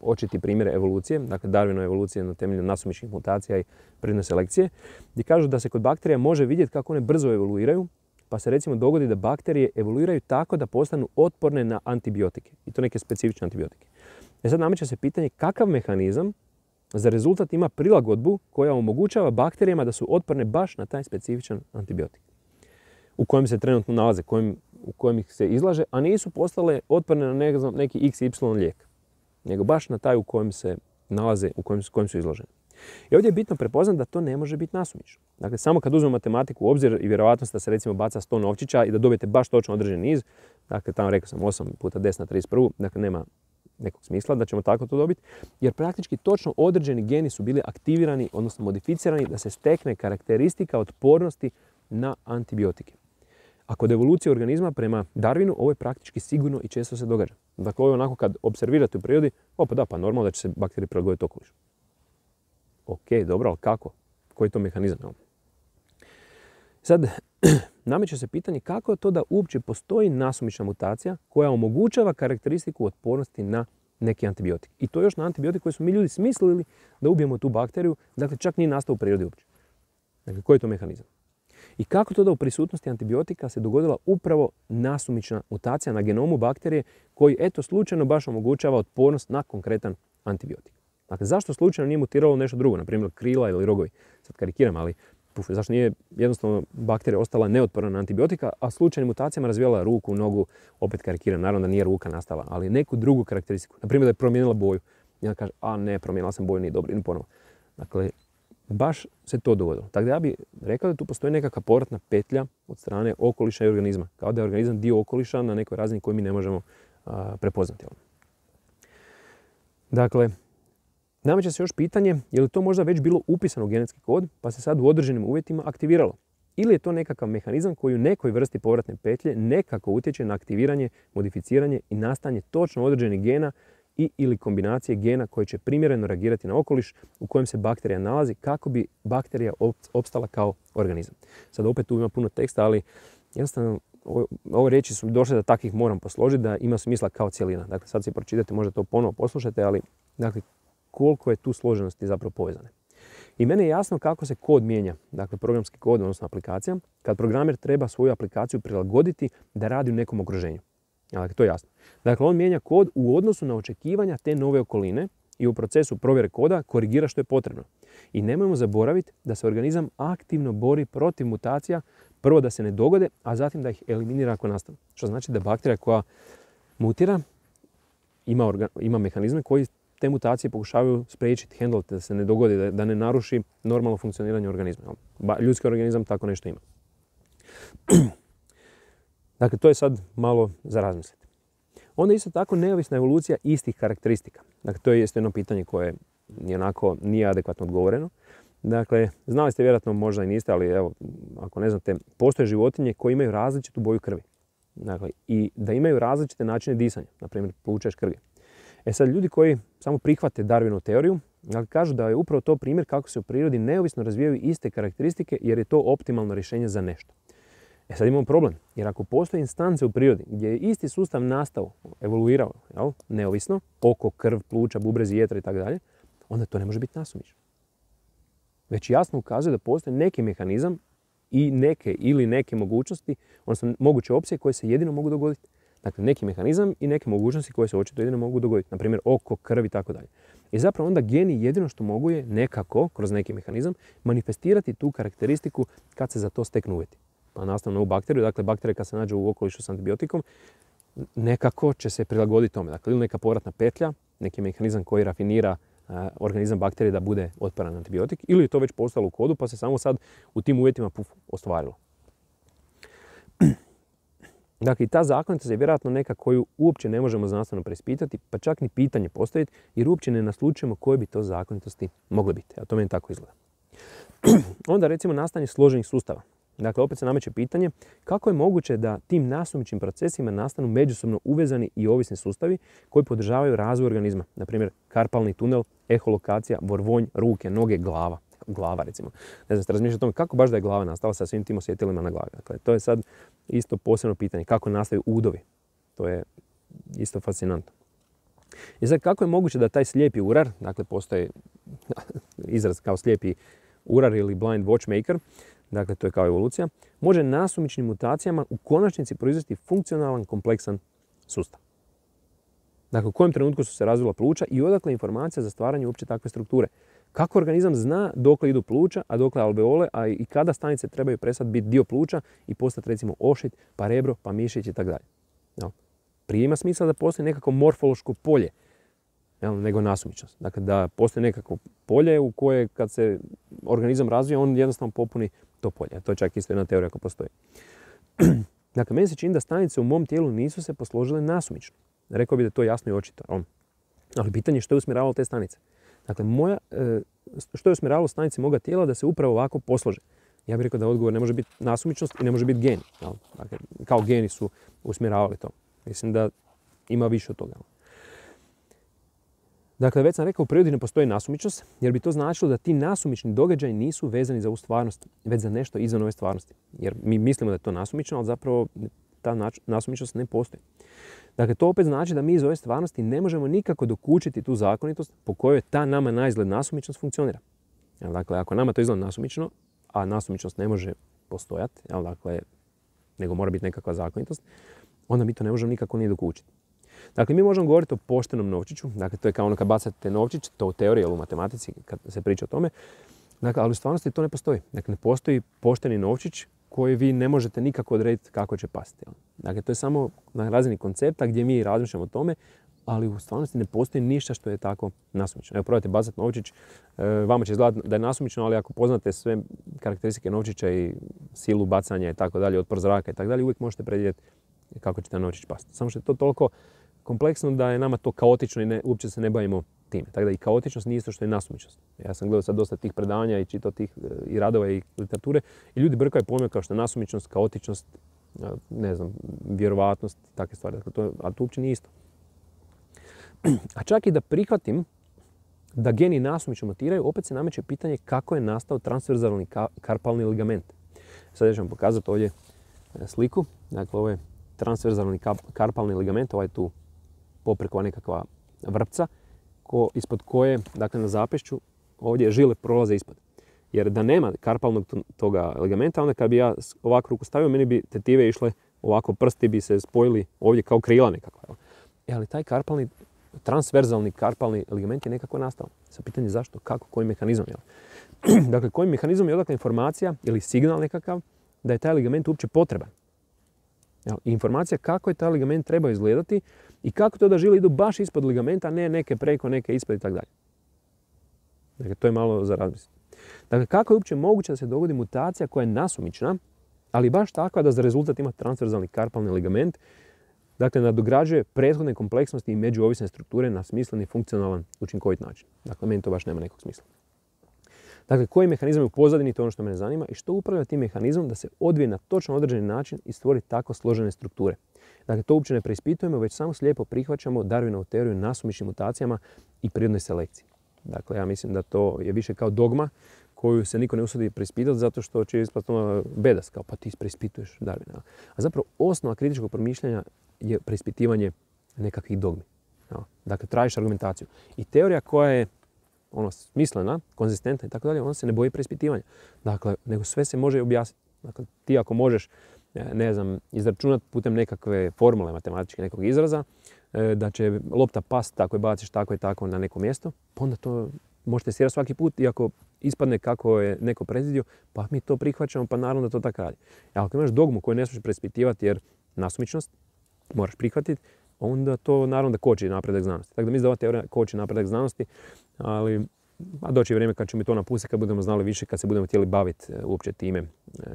očiti primjere evolucije, dakle Darwinove evolucije na temelju nasumičnih mutacija i prirodne selekcije, gdje kažu da se kod bakterija može vidjeti kako one brzo evoluiraju, pa se recimo dogodi da bakterije evoluiraju tako da postanu otporne na antibiotike, i to neke specifične antibiotike. E sad nameće se pitanje kakav mehanizam za rezultat ima prilagodbu koja omogućava bakterijama da su otporne baš na taj specifičan antibiotik u kojem se trenutno nalaze, u kojem ih se izlaže, a nisu postale otporne na neki XY lijek nego baš na taj u kojem se nalaze, u kojem, kojem su izloženi. I ovdje je bitno prepoznat da to ne može biti nasumično. Dakle, samo kad uzmemo matematiku u obzir i vjerojatnost da se recimo baca 100 novčića i da dobijete baš točno određen niz, dakle tamo rekao sam 8 puta 10 na 31, dakle nema nekog smisla da ćemo tako to dobiti, jer praktički točno određeni geni su bili aktivirani, odnosno modificirani da se stekne karakteristika otpornosti na antibiotike. A kod evolucije organizma prema Darwinu ovo je praktički sigurno i često se događa. Dakle, ovo je onako kad observirate u prirodi, opa da, pa normalno da će se bakterije prilagoditi okolišu. Ok, dobro, ali kako? Koji je to mehanizam? Sad, nameće se pitanje kako je to da uopće postoji nasumična mutacija koja omogućava karakteristiku otpornosti na neki antibiotik. I to još na antibiotik koji su mi ljudi smislili da ubijemo tu bakteriju, dakle čak nije nastao u prirodi uopće. Dakle, koji je to mehanizam? I kako to da u prisutnosti antibiotika se dogodila upravo nasumična mutacija na genomu bakterije koji eto slučajno baš omogućava otpornost na konkretan antibiotik. Dakle, zašto slučajno nije mutiralo nešto drugo, na primjer krila ili rogovi? Sad karikiram, ali puf, zašto nije jednostavno bakterija ostala neotporna na antibiotika, a slučajnim mutacijama razvijala ruku, nogu, opet karikiram, naravno da nije ruka nastala, ali neku drugu karakteristiku. Na primjer da je promijenila boju. onda kaže, a ne, promijenila sam boju, nije dobro, idem ponovo. Dakle, baš se to dogodilo. Tako da ja bih rekao da tu postoji nekakva povratna petlja od strane okoliša i organizma. Kao da je organizam dio okoliša na nekoj razini koju mi ne možemo prepoznati. Dakle, nameće se još pitanje je li to možda već bilo upisano u genetski kod pa se sad u određenim uvjetima aktiviralo. Ili je to nekakav mehanizam koji u nekoj vrsti povratne petlje nekako utječe na aktiviranje, modificiranje i nastanje točno određenih gena i ili kombinacije gena koje će primjereno reagirati na okoliš u kojem se bakterija nalazi kako bi bakterija opstala kao organizam. Sada opet tu ima puno teksta, ali jednostavno ove riječi su došle da takvih moram posložiti, da ima smisla kao cijelina. Dakle, sad si pročitate, možda to ponovo poslušate, ali dakle, koliko je tu složenosti zapravo povezane. I mene je jasno kako se kod mijenja, dakle programski kod, odnosno aplikacija, kad programer treba svoju aplikaciju prilagoditi da radi u nekom okruženju. Dakle, to je jasno. Dakle, on mijenja kod u odnosu na očekivanja te nove okoline i u procesu provjere koda korigira što je potrebno. I nemojmo zaboraviti da se organizam aktivno bori protiv mutacija, prvo da se ne dogode, a zatim da ih eliminira ako nastanu. Što znači da bakterija koja mutira ima, mehanizme koji te mutacije pokušavaju spriječiti, handlati, da se ne dogodi, da, ne naruši normalno funkcioniranje organizma. ljudski organizam tako nešto ima. Dakle, to je sad malo za razmisliti. Onda isto tako neovisna evolucija istih karakteristika. Dakle, to je isto jedno pitanje koje je onako nije adekvatno odgovoreno. Dakle, znali ste vjerojatno, možda i niste, ali evo, ako ne znate, postoje životinje koje imaju različitu boju krvi. Dakle, i da imaju različite načine disanja, na primjer, plućaš krvi. E sad, ljudi koji samo prihvate Darwinu teoriju, dakle, kažu da je upravo to primjer kako se u prirodi neovisno razvijaju iste karakteristike jer je to optimalno rješenje za nešto. E sad imamo problem, jer ako postoje instance u prirodi gdje je isti sustav nastao, evoluirao, neovisno, oko, krv, pluća, bubrezi, jetra i tako dalje, onda to ne može biti nasumično. Već jasno ukazuje da postoji neki mehanizam i neke ili neke mogućnosti, odnosno moguće opcije koje se jedino mogu dogoditi. Dakle, neki mehanizam i neke mogućnosti koje se očito jedino mogu dogoditi. Na primjer, oko, krvi i tako dalje. I zapravo onda geni jedino što mogu je nekako, kroz neki mehanizam, manifestirati tu karakteristiku kad se za to steknu uvjeti pa nastavno u bakteriju. Dakle, bakterije kad se nađu u okolišu s antibiotikom, nekako će se prilagoditi tome. Dakle, ili neka povratna petlja, neki mehanizam koji rafinira eh, organizam bakterije da bude otporan na antibiotik ili je to već postalo u kodu pa se samo sad u tim uvjetima puf, ostvarilo. Dakle, i ta zakonitost je vjerojatno neka koju uopće ne možemo znanstveno prespitati, pa čak ni pitanje postaviti, jer uopće ne naslučujemo koje bi to zakonitosti mogle biti. A to meni tako izgleda. Onda recimo nastanje složenih sustava. Dakle, opet se nameće pitanje kako je moguće da tim nasumičnim procesima nastanu međusobno uvezani i ovisni sustavi koji podržavaju razvoj organizma. Na primjer, karpalni tunel, eholokacija, vorvonj, ruke, noge, glava. Glava, recimo. Ne znam, razmišljati o tome kako baš da je glava nastala sa svim tim osjetilima na glavi. Dakle, to je sad isto posebno pitanje. Kako nastaju udovi? To je isto fascinantno. I sad, kako je moguće da taj slijepi urar, dakle, postoji izraz kao slijepi urar ili blind watchmaker, dakle to je kao evolucija, može nasumičnim mutacijama u konačnici proizvesti funkcionalan, kompleksan sustav. Dakle, u kojem trenutku su se razvila pluća i odakle informacija za stvaranje uopće takve strukture. Kako organizam zna dokle idu pluća, a dokle alveole, a i kada stanice trebaju prestati biti dio pluća i postati recimo ošit, pa rebro, pa mišić i tako dalje. Prije ima smisla da postoji nekako morfološko polje nego nasumičnost. Dakle, da postoji nekako polje u koje kad se organizam razvija, on jednostavno popuni to polje. To je čak isto jedna teorija koja postoji. dakle, meni se čini da stanice u mom tijelu nisu se posložile nasumično. Rekao bih da je to jasno i očito. Ali pitanje je što je usmjeravalo te stanice. Dakle, e, što je usmjeravalo stanice moga tijela da se upravo ovako poslože. Ja bih rekao da odgovor ne može biti nasumičnost i ne može biti gen. Dakle, kao geni su usmjeravali to. Mislim da ima više od toga. Dakle, već sam rekao, u prirodi ne postoji nasumičnost, jer bi to značilo da ti nasumični događaji nisu vezani za ovu stvarnost, već za nešto izvan ove stvarnosti. Jer mi mislimo da je to nasumično, ali zapravo ta nasumičnost ne postoji. Dakle, to opet znači da mi iz ove stvarnosti ne možemo nikako dokučiti tu zakonitost po kojoj ta nama na izgled nasumičnost funkcionira. Dakle, ako nama to izgleda nasumično, a nasumičnost ne može postojati, dakle, nego mora biti nekakva zakonitost, onda mi to ne možemo nikako ni dokučiti. Dakle, mi možemo govoriti o poštenom novčiću, dakle to je kao ono kad bacate novčić, to u teoriji, ili u matematici kad se priča o tome, dakle, ali u stvarnosti to ne postoji. Dakle, ne postoji pošteni novčić koji vi ne možete nikako odrediti kako će pasti. Dakle, to je samo na razini koncepta gdje mi razmišljamo o tome, ali u stvarnosti ne postoji ništa što je tako nasumično. Evo, probajte bacati novčić, e, vama će izgledati da je nasumično, ali ako poznate sve karakteristike novčića i silu bacanja i tako dalje, otpor zraka i tako dalje, uvijek možete predvidjeti kako će taj novčić pasti. Samo što je to toliko kompleksno da je nama to kaotično i ne, uopće se ne bavimo time. Tako da i kaotičnost nije isto što je nasumičnost. Ja sam gledao sad dosta tih predavanja i čitao tih e, i radova i literature i ljudi brkaju pojme kao što je nasumičnost, kaotičnost, ne znam, vjerovatnost, takve stvari. Dakle, to, ali to uopće nije isto. A čak i da prihvatim da geni nasumično motiraju, opet se nameće pitanje kako je nastao transverzalni karpalni ligament. Sad ću vam pokazati ovdje e, sliku. Dakle, ovo je transverzalni karpalni ligament, ovaj tu poprekova nekakva vrpca ispod koje, dakle na zapešću, ovdje žile prolaze ispod. Jer da nema karpalnog toga ligamenta, onda kad bi ja ovako ruku stavio, meni bi tetive išle ovako, prsti bi se spojili ovdje kao krila nekakva. E, ali taj karpalni, transverzalni karpalni ligament je nekako nastao. Sa pitanje zašto, kako, koji mehanizam je. dakle, koji mehanizam je odakle informacija ili signal nekakav da je taj ligament uopće potreban. Informacija kako je taj ligament trebao izgledati i kako to da žile idu baš ispod ligamenta, ne neke preko, neke ispod i tako dalje. Dakle, to je malo za razmisliti. Dakle, kako je uopće moguće da se dogodi mutacija koja je nasumična, ali baš takva da za rezultat ima transverzalni karpalni ligament, dakle, nadograđuje prethodne kompleksnosti i međuovisne strukture na smislen i funkcionalan učinkovit način. Dakle, meni to baš nema nekog smisla. Dakle, koji mehanizam je u pozadini, to je ono što mene zanima, i što upravlja tim mehanizmom da se odvije na točno određeni način i stvori tako složene strukture. Dakle, to uopće ne preispitujemo, već samo slijepo prihvaćamo Darwinovu teoriju nasumičnim mutacijama i prirodnoj selekciji. Dakle, ja mislim da to je više kao dogma koju se niko ne usudi preispitati zato što će ispati ono bedas, kao pa ti preispituješ Darwina. A zapravo osnova kritičkog promišljanja je preispitivanje nekakvih dogmi. Dakle, tražiš argumentaciju. I teorija koja je ono, smislena, konzistentna i tako dalje, ona se ne boji preispitivanja. Dakle, nego sve se može objasniti. Dakle, ti ako možeš E, ne znam, izračunati putem nekakve formule matematičke, nekog izraza, e, da će lopta past tako je baciš tako i tako na neko mjesto, pa onda to možete sjerati svaki put i ako ispadne kako je neko predvidio, pa mi to prihvaćamo, pa naravno da to tako radi. A ako imaš dogmu koju ne smiješ preispitivati jer nasumičnost moraš prihvatiti, onda to naravno da koči napredak znanosti. Tako da mislim da ova teorija koči napredak znanosti, ali a doći vrijeme kad ćemo mi to napustiti, kad budemo znali više, kad se budemo htjeli baviti e, uopće time.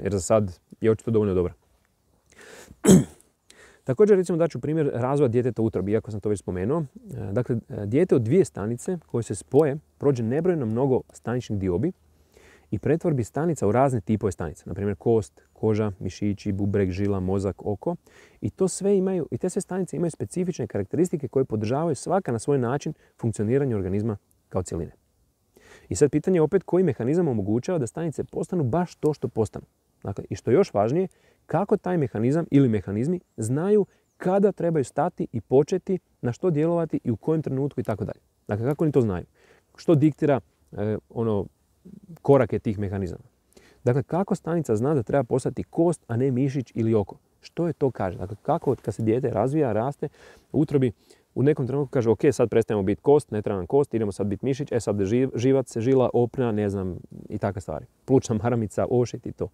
Jer za sad je očito dovoljno dobro. Također recimo daću primjer razvoja djeteta utrobi, iako sam to već spomenuo. E, dakle, e, dijete od dvije stanice koje se spoje prođe nebrojno mnogo staničnih diobi i pretvorbi stanica u razne tipove stanica. Na kost, koža, mišići, bubreg, žila, mozak, oko. I, to sve imaju, I te sve stanice imaju specifične karakteristike koje podržavaju svaka na svoj način funkcioniranje organizma kao cjeline. I sad pitanje je opet koji mehanizam omogućava da stanice postanu baš to što postanu. Dakle, I što je još važnije, kako taj mehanizam ili mehanizmi znaju kada trebaju stati i početi, na što djelovati i u kojem trenutku i tako dalje. Dakle, kako oni to znaju? Što diktira e, ono korake tih mehanizama? Dakle, kako stanica zna da treba postati kost, a ne mišić ili oko? Što je to kaže? Dakle, kako kad se dijete razvija, raste, utrobi, u nekom trenutku kaže, ok, sad prestajemo biti kost, ne nam kost, idemo sad biti mišić, e sad živac se žila, opna, ne znam, i takve stvari. Plućna maramica, ošit i to.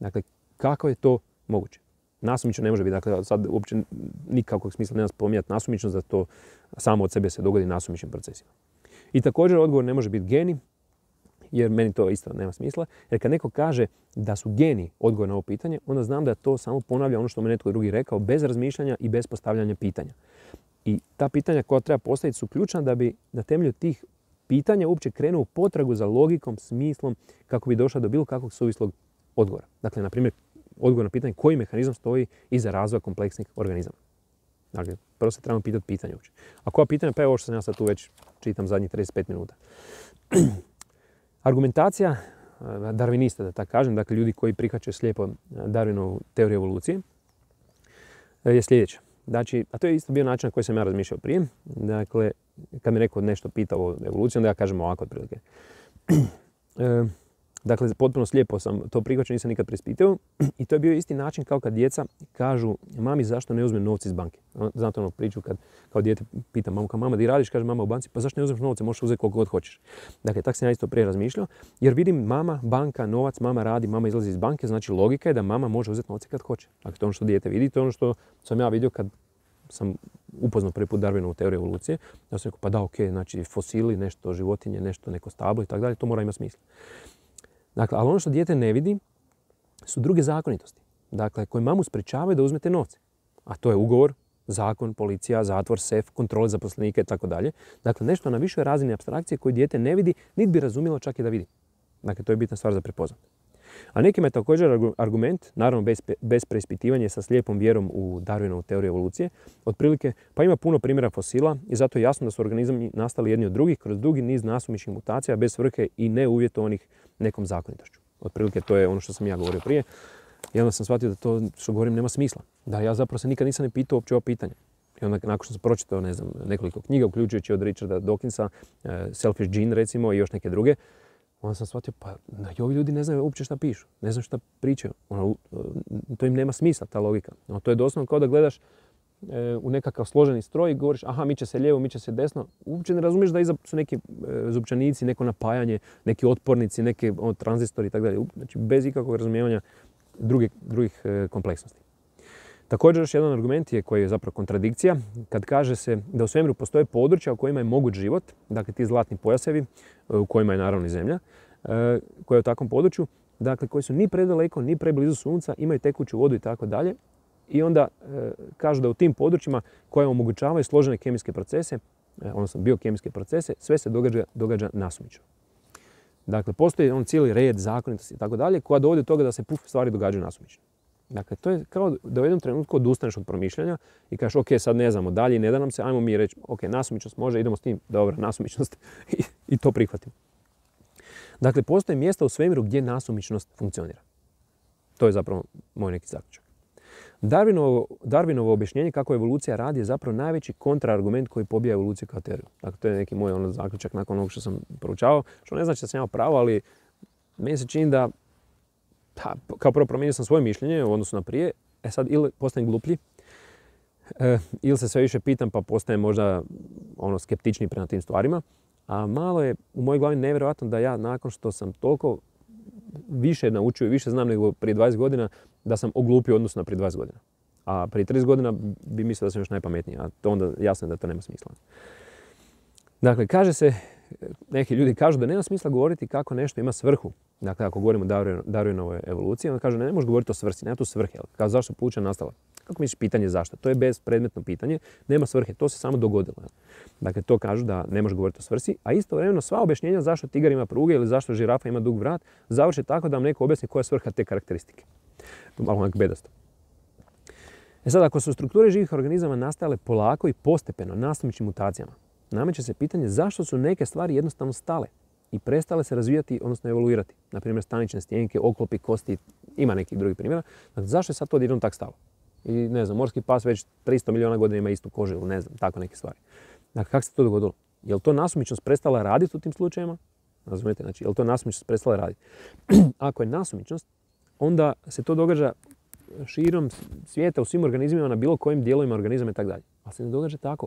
Dakle, kako je to moguće. Nasumično ne može biti, dakle sad uopće nikakvog smisla nema spominjati nasumično, to samo od sebe se dogodi nasumičnim procesima. I također odgovor ne može biti geni, jer meni to isto nema smisla. Jer kad neko kaže da su geni odgovor na ovo pitanje, onda znam da to samo ponavlja ono što me netko drugi rekao, bez razmišljanja i bez postavljanja pitanja. I ta pitanja koja treba postaviti su ključna da bi na temelju tih pitanja uopće krenuo u potragu za logikom, smislom, kako bi došao do bilo kakvog suvislog odgovora. Dakle, na primjer, odgovor na pitanje koji mehanizam stoji iza razvoja kompleksnih organizama. Dakle, prvo se trebamo pitati pitanje uopće. A koja pitanja? Pa je ovo što sam ja sad tu već čitam zadnjih 35 minuta. Argumentacija eh, darvinista, da tako kažem, dakle ljudi koji prihvaćaju slijepo eh, Darwinovu teoriju evolucije, eh, je sljedeća. Znači, a to je isto bio način na koji sam ja razmišljao prije. Dakle, kad mi neko nešto pita o evoluciji, onda ja kažem ovako otprilike. Dakle, potpuno slijepo sam to prihvaćao, nisam nikad prespitao. I to je bio isti način kao kad djeca kažu, mami zašto ne uzmem novce iz banke? Ono, znate ono priču kad kao dijete pita mamu, kao mama di radiš, kaže mama u banci, pa zašto ne uzmeš novce, možeš uzeti koliko god hoćeš. Dakle, tak sam ja isto prije razmišljao, jer vidim mama, banka, novac, mama radi, mama izlazi iz banke, znači logika je da mama može uzeti novce kad hoće. Dakle, to ono što dijete vidi, to je ono što sam ja vidio kad sam upoznao prvi put Darwinovu teoriju evolucije, ja sam rekao, pa da, ok, znači fosili, nešto životinje, nešto neko stablo i tako dalje, to mora imati smisla. Dakle, ali ono što dijete ne vidi su druge zakonitosti. Dakle, koje mamu sprečavaju da uzmete novce. A to je ugovor, zakon, policija, zatvor, sef, kontrole zaposlenika i tako dalje. Dakle, nešto na višoj razini abstrakcije koje dijete ne vidi, niti bi razumjelo čak i da vidi. Dakle, to je bitna stvar za prepoznat. A nekim je također argument, naravno bez, bez preispitivanja sa slijepom vjerom u Darwinovu teoriju evolucije, otprilike pa ima puno primjera fosila i zato je jasno da su organizmi nastali jedni od drugih kroz dugi niz nasumičnih mutacija bez svrhe i neuvjetovanih nekom zakonitošću. Otprilike to je ono što sam ja govorio prije. I onda sam shvatio da to što govorim nema smisla. Da ja zapravo se nikad nisam ne pitao uopće ova pitanje. I onda nakon što sam pročitao ne znam, nekoliko knjiga, uključujući od Richarda Dawkinsa, eh, Selfish Gene recimo i još neke druge, onda sam shvatio, pa ovi ljudi ne znaju uopće šta pišu, ne znaju šta pričaju. Ono, to im nema smisla, ta logika. Ono, to je doslovno kao da gledaš e, u nekakav složeni stroj i govoriš, aha, mi će se lijevo, će se desno. Uopće ne razumiješ da iza su neki e, zupčanici, neko napajanje, neki otpornici, neki ono, tranzistori i tako dalje. Znači, bez ikakvog razumijevanja drugih, drugih e, kompleksnosti. Također još jedan argument je koji je zapravo kontradikcija kad kaže se da u svemiru postoje područja u kojima je moguć život, dakle ti zlatni pojasevi e, u kojima je naravno i zemlja e, koja je u takvom području, dakle koji su ni predaleko ni preblizu sunca, imaju tekuću vodu i tako dalje i onda e, kažu da u tim područjima koja omogućavaju složene kemijske procese, odnosno biokemijske procese, sve se događa, događa nasumično. Dakle, postoji on cijeli red zakonitosti i tako dalje koja dovodi do toga da se puf stvari događaju nasumično. Dakle, to je kao da u jednom trenutku odustaneš od promišljanja i kažeš, ok, sad ne znamo dalje, ne da nam se, ajmo mi reći, ok, nasumičnost može, idemo s tim, dobro, nasumičnost i, to prihvatim. Dakle, postoje mjesta u svemiru gdje nasumičnost funkcionira. To je zapravo moj neki zaključak. Darwinovo, Darwinovo objašnjenje kako evolucija radi je zapravo najveći kontraargument koji pobija evoluciju kao teoriju. Dakle, to je neki moj ono zaključak nakon onog što sam proučavao, što ne znači da sam imao pravo, ali meni se čini da pa, kao prvo promijenio sam svoje mišljenje u odnosu na prije, e sad ili postajem gluplji, e, ili se sve više pitam pa postajem možda ono skeptični prema tim stvarima, a malo je u mojoj glavi nevjerojatno da ja nakon što sam toliko više naučio i više znam nego prije 20 godina, da sam oglupio odnosno na prije 20 godina. A prije 30 godina bi mislio da sam još najpametniji, a to onda jasno je da to nema smisla. Dakle, kaže se neki ljudi kažu da nema smisla govoriti kako nešto ima svrhu. Dakle, ako govorimo o Darwinovoj evoluciji, onda kažu ne, ne možeš govoriti o svrsi, nema tu svrhe. Kao zašto puća nastala? Kako misliš pitanje zašto? To je bezpredmetno pitanje, nema svrhe, to se samo dogodilo. Dakle, to kažu da ne možeš govoriti o svrsi, a isto vremeno, sva objašnjenja zašto tigar ima pruge ili zašto žirafa ima dug vrat, završe tako da vam neko objasni koja je svrha te karakteristike. To je malo onak bedasto. E sad, ako su strukture živih organizama nastajale polako i postepeno, nastavničnim mutacijama, nameće se pitanje zašto su neke stvari jednostavno stale i prestale se razvijati, odnosno evoluirati. Na primjer, stanične stjenke, oklopi, kosti, ima nekih drugih primjera. Dakle, zašto je sad to odjednom tako stalo? I ne znam, morski pas već 300 miliona godina ima istu kožu ili ne znam, tako neke stvari. Dakle, kako se to dogodilo? Je li to nasumičnost prestala raditi u tim slučajevima? Razumijete, znači, je li to nasumičnost prestala raditi? Ako je nasumičnost, onda se to događa širom svijeta u svim organizmima na bilo kojim dijelovima organizama i tako dalje. Ali se ne događa tako.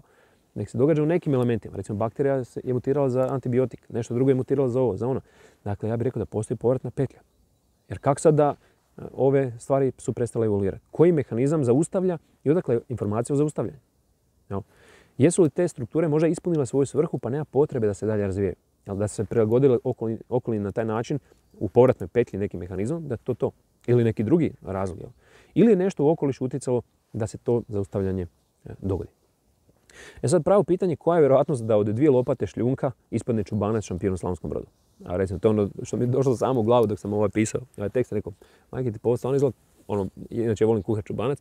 Nek se događa u nekim elementima. Recimo, bakterija je mutirala za antibiotik, nešto drugo je mutirala za ovo, za ono. Dakle, ja bih rekao da postoji povratna petlja. Jer kako sad da e, ove stvari su prestale evoluirati? Koji mehanizam zaustavlja i odakle informacija o zaustavljanju? Jesu li te strukture možda ispunile svoju svrhu pa nema potrebe da se dalje razvijaju? da se prilagodile okolini, na taj način u povratnoj petlji nekim mehanizam, da je to to. Ili neki drugi razlog. Ili je nešto u okolišu utjecalo da se to zaustavljanje e, dogodi. E sad pravo pitanje koja je vjerojatnost da od dvije lopate šljunka ispadne čubanac šampion u Slavonskom brodu. A recimo, to je ono što mi je došlo samo u glavu dok sam ovaj pisao, ovaj tekst, rekao, majke ti postao, on izgleda, ono, inače volim kuhati čubanac,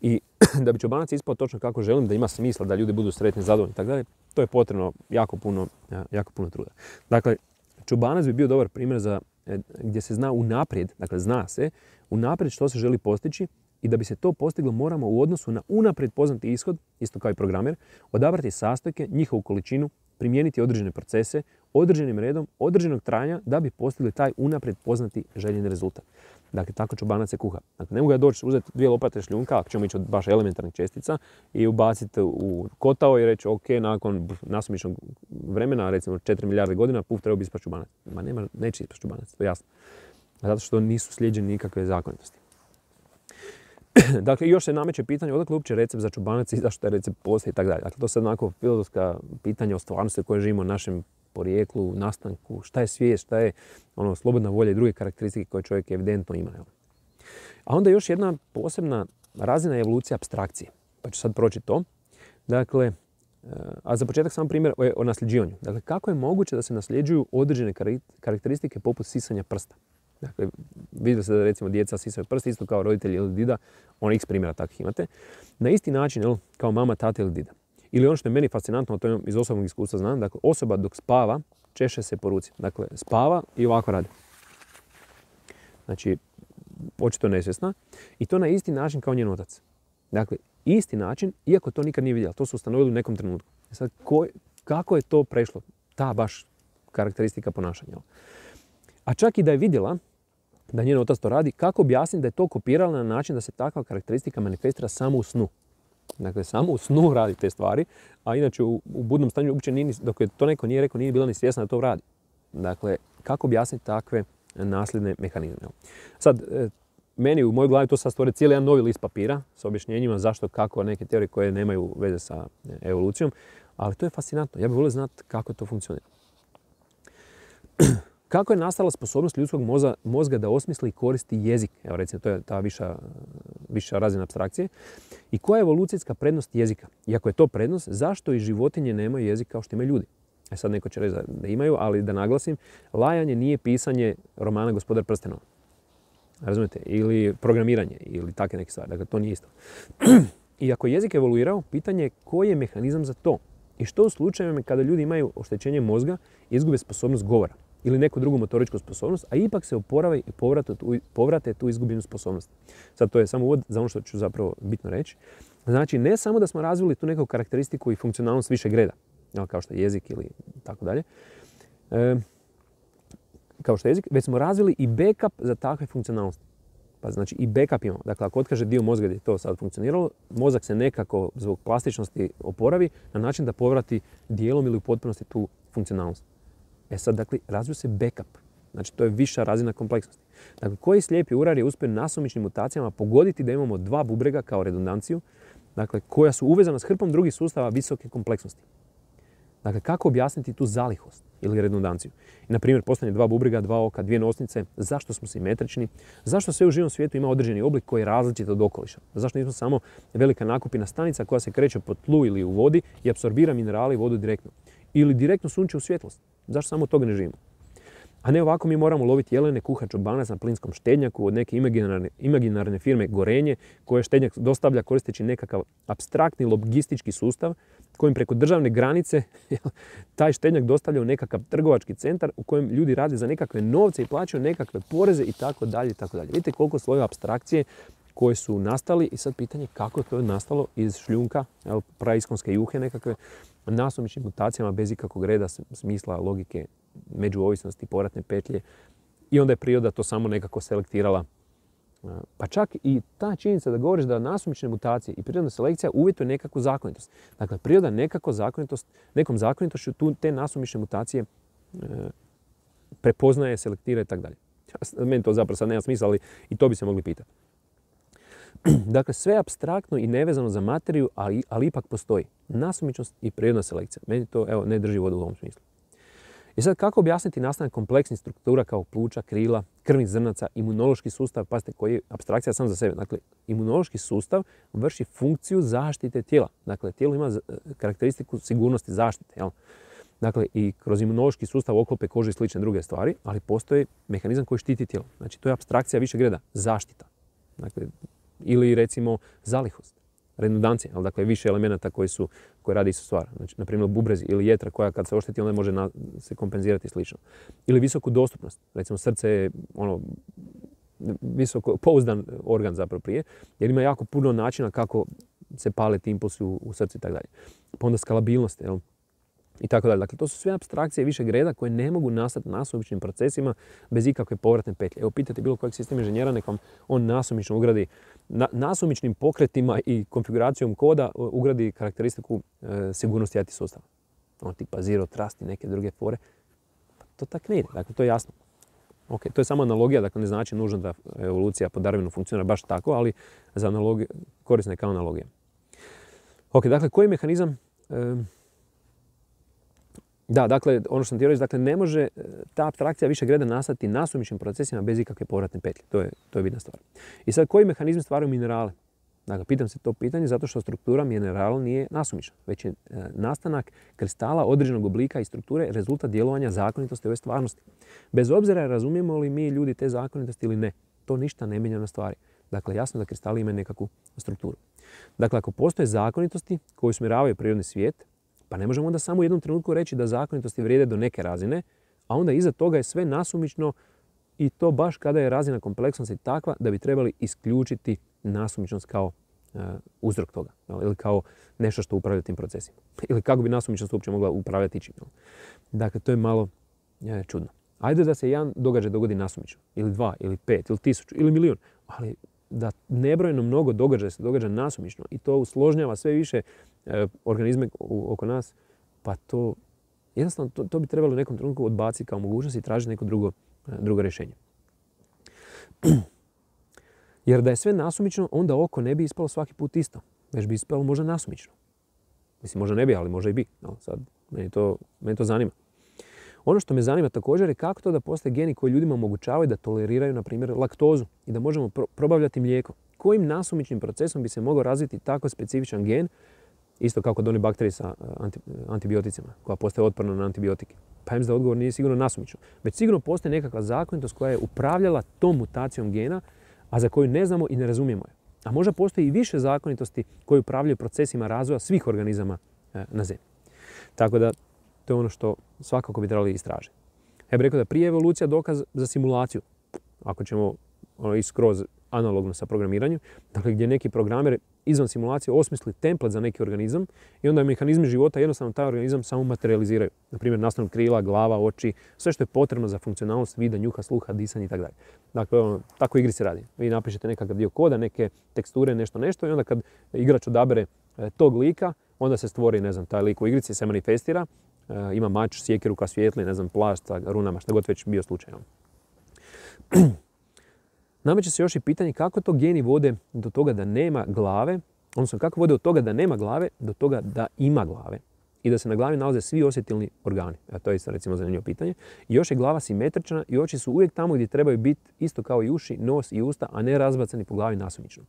i da bi čubanac ispao točno kako želim, da ima smisla, da ljudi budu sretni, zadovoljni i to je potrebno jako puno, jako puno truda. Dakle, čubanac bi bio dobar primjer za e, gdje se zna unaprijed, dakle zna se, unaprijed što se želi postići i da bi se to postiglo moramo u odnosu na unaprijed poznati ishod, isto kao i programer, odabrati sastojke, njihovu količinu, primijeniti određene procese, određenim redom, određenog trajanja da bi postigli taj unaprijed poznati željeni rezultat. Dakle, tako čobanac se kuha. Dakle, ne mogu ja doći uzeti dvije lopate šljunka, ako ćemo ići od baš elementarnih čestica, i ubaciti u kotao i reći, ok, nakon nasumičnog vremena, recimo 4 milijarde godina, puf, treba bi ispast čobanac. Ma nema, neće ispast to je jasno. Zato što nisu slijeđeni nikakve zakonitosti. dakle, još se nameće pitanje odakle uopće recept za čubanac i zašto je recept postoji i tako dalje. Dakle, to se onako filozofska pitanja o stvarnosti u kojoj živimo, našem porijeklu, nastanku, šta je svijest, šta je ono, slobodna volja i druge karakteristike koje čovjek evidentno ima. A onda još jedna posebna razina evolucija abstrakcije. Pa ću sad proći to. Dakle, e, a za početak sam primjer o, o nasljeđivanju. Dakle, kako je moguće da se nasljeđuju određene karakteristike poput sisanja prsta? Dakle, vidio se da recimo djeca sisaju prsti, isto kao roditelji ili dida, on x primjera takvih imate. Na isti način, jel, kao mama, tata ili dida. Ili ono što je meni fascinantno, to je iz osobnog iskustva znam, dakle, osoba dok spava, češe se po ruci. Dakle, spava i ovako radi. Znači, očito nesvjesna. I to na isti način kao njen otac. Dakle, isti način, iako to nikad nije vidjela. To su ustanovili u nekom trenutku. E sad, kako je to prešlo? Ta baš karakteristika ponašanja. A čak i da je vidjela da njeno otac to radi, kako objasniti da je to kopirala na način da se takva karakteristika manifestira samo u snu. Dakle, samo u snu radi te stvari, a inače u, budnom stanju uopće nije, dok je to neko nije rekao, nije bila ni svjesna da to radi. Dakle, kako objasniti takve nasljedne mehanizme. Sad, e, meni u mojoj glavi to sad stvore cijeli jedan novi list papira s objašnjenjima zašto, kako, neke teorije koje nemaju veze sa e, evolucijom, ali to je fascinantno. Ja bih volio znati kako to funkcionira. Kako je nastala sposobnost ljudskog mozga da osmisli i koristi jezik? Evo recimo, to je ta viša, razina abstrakcije. I koja je evolucijska prednost jezika? I ako je to prednost, zašto i životinje nemaju jezik kao što imaju ljudi? E sad neko će reći da imaju, ali da naglasim, lajanje nije pisanje romana Gospodar prstenova. Razumijete? Ili programiranje, ili takve neke stvari. Dakle, to nije isto. I ako je jezik evoluirao, pitanje je koji je mehanizam za to? I što u slučajevima kada ljudi imaju oštećenje mozga izgube sposobnost govora? ili neku drugu motoričku sposobnost, a ipak se oporave i povrate tu, izgubljenu sposobnost. Sad to je samo uvod za ono što ću zapravo bitno reći. Znači, ne samo da smo razvili tu neku karakteristiku i funkcionalnost višeg reda, kao što je jezik ili tako dalje, e, kao što je jezik, već smo razvili i backup za takve funkcionalnosti. Pa znači i backup imamo. Dakle, ako otkaže dio mozga gdje to sad funkcioniralo, mozak se nekako zbog plastičnosti oporavi na način da povrati dijelom ili u potpunosti tu funkcionalnost. E sad, dakle, razvio se backup. Znači, to je viša razina kompleksnosti. Dakle, koji slijepi urar je uspio nasumičnim mutacijama pogoditi da imamo dva bubrega kao redundanciju, dakle, koja su uvezana s hrpom drugih sustava visoke kompleksnosti. Dakle, kako objasniti tu zalihost ili redundanciju? I, na primjer, postanje dva bubrega, dva oka, dvije nosnice, zašto smo simetrični, zašto sve u živom svijetu ima određeni oblik koji je različit od okoliša, zašto nismo samo velika nakupina stanica koja se kreće po tlu ili u vodi i apsorbira minerali i vodu direktno ili direktno u svjetlost. Zašto samo toga ne živimo? A ne ovako mi moramo loviti jelene, kuhač od sa na plinskom štednjaku od neke imaginarne, imaginarne firme Gorenje koje štednjak dostavlja koristeći nekakav abstraktni logistički sustav kojim preko državne granice taj štednjak dostavlja u nekakav trgovački centar u kojem ljudi rade za nekakve novce i plaćaju nekakve poreze i tako dalje i tako dalje. Vidite koliko svoje abstrakcije koje su nastali i sad pitanje kako je to nastalo iz šljunka, praiskonske juhe nekakve, nasumičnim mutacijama bez ikakvog reda smisla, logike, međuovisnosti, poratne petlje. I onda je priroda to samo nekako selektirala. Pa čak i ta činjenica da govoriš da nasumične mutacije i prirodna selekcija uvjetuje nekakvu zakonitost. Dakle, priroda nekako zakonitost, nekom zakonitošću tu te nasumične mutacije e, prepoznaje, selektira i tako dalje. Meni to zapravo sad nema smisla, ali i to bi se mogli pitati. Dakle, sve je abstraktno i nevezano za materiju, ali, ipak postoji. Nasumičnost i prirodna selekcija. Meni to ne drži vodu u ovom smislu. I sad, kako objasniti nastanak kompleksnih struktura kao pluća, krila, krvnih zrnaca, imunološki sustav, pazite koji je abstrakcija sam za sebe. Dakle, imunološki sustav vrši funkciju zaštite tijela. Dakle, tijelo ima karakteristiku sigurnosti zaštite. Dakle, i kroz imunološki sustav oklope kože i slične druge stvari, ali postoji mehanizam koji štiti tijelo. Znači, to je abstrakcija više greda, zaštita. Dakle, ili recimo zalihost, redundancija, ali dakle više elemenata koji su, koje radi istu stvar. Znači, na primjer, bubrez ili jetra koja kad se ošteti, onda može se kompenzirati slično. Ili visoku dostupnost. Recimo, srce je ono, visoko, pouzdan organ zapravo prije, jer ima jako puno načina kako se pale ti impulsi u, u srcu i tako dalje. Pa onda skalabilnost, jel? i tako dalje. Dakle, to su sve abstrakcije višeg reda koje ne mogu nastati nasumičnim procesima bez ikakve povratne petlje. Evo, pitajte bilo kojeg sistem inženjera, nek vam on nasumično ugradi, nasumičnim pokretima i konfiguracijom koda e, ugradi karakteristiku e, sigurnosti IT sustava. On tipa zero trust i neke druge fore. To tak ne ide, dakle, to je jasno. Ok, to je samo analogija, dakle ne znači nužno da evolucija po Darwinu funkcionira baš tako, ali za korisne korisna je kao analogija. Ok, dakle, koji mehanizam e, da, dakle, ono što sam ti reći, dakle, ne može e, ta abstrakcija više greda nastati nasumičnim procesima bez ikakve povratne petlje. To je, to je bitna stvar. I sad, koji mehanizmi stvaraju minerale? Dakle, pitam se to pitanje zato što struktura minerala nije nasumična, već je e, nastanak kristala određenog oblika i strukture rezultat djelovanja zakonitosti ove stvarnosti. Bez obzira razumijemo li mi ljudi te zakonitosti ili ne, to ništa ne mijenja na stvari. Dakle, jasno da kristali imaju nekakvu strukturu. Dakle, ako postoje zakonitosti koje usmjeravaju prirodni svijet, pa ne možemo onda samo u jednom trenutku reći da zakonitosti vrijede do neke razine, a onda iza toga je sve nasumično i to baš kada je razina kompleksnosti takva da bi trebali isključiti nasumičnost kao e, uzrok toga ili kao nešto što upravlja tim procesima. Ili kako bi nasumičnost uopće mogla upravljati čim. Dakle, to je malo e, čudno. Ajde da se jedan događaj dogodi nasumično, ili dva, ili pet, ili tisuću, ili milijun, ali da nebrojeno mnogo događaja se događa nasumično i to usložnjava sve više E, organizme oko nas, pa to jednostavno to, bi trebalo u nekom trenutku odbaciti kao mogućnost i tražiti neko drugo, e, rješenje. Jer da je sve nasumično, onda oko ne bi ispalo svaki put isto, već bi ispalo možda nasumično. Mislim, možda ne bi, ali možda i bi. sad, meni to, to zanima. Ono što me zanima također je kako to da postoje geni koji ljudima omogućavaju da toleriraju, na primjer, laktozu i da možemo probavljati mlijeko. Kojim nasumičnim procesom bi se mogao razviti tako specifičan gen Isto kako da oni bakterije sa eh, antibioticima, koja postaje otporna na antibiotike. Pa ja mislim da odgovor nije sigurno nasumično. Već sigurno postoji nekakva zakonitost koja je upravljala tom mutacijom gena, a za koju ne znamo i ne razumijemo je. A možda postoji i više zakonitosti koje upravljaju procesima razvoja svih organizama eh, na zemlji. Tako da to je ono što svakako bi trebali istražiti. Ja bih rekao da prije evolucija dokaz za simulaciju. Ako ćemo ono, iskroz analogno sa programiranjem, dakle gdje neki programer izvan simulacije osmisli template za neki organizam i onda mehanizmi života jednostavno taj organizam samo materializiraju. Na primjer, nastanak krila, glava, oči, sve što je potrebno za funkcionalnost vida, njuha, sluha, disanja i tako dalje. Dakle, ono, tako igri se radi. Vi napišete nekakav dio koda, neke teksture, nešto, nešto i onda kad igrač odabere e, tog lika, onda se stvori, ne znam, taj lik u igrici se manifestira, e, ima mač, sjekiru ka svijetli, ne znam, plast, runama, što god već bio slučajno nameće se još i pitanje kako to geni vode do toga da nema glave, odnosno kako vode od toga da nema glave do toga da ima glave i da se na glavi nalaze svi osjetilni organi. A to je isto recimo zanimljivo pitanje. još je glava simetrična i oči su uvijek tamo gdje trebaju biti, isto kao i uši, nos i usta, a ne razbacani po glavi nasumično.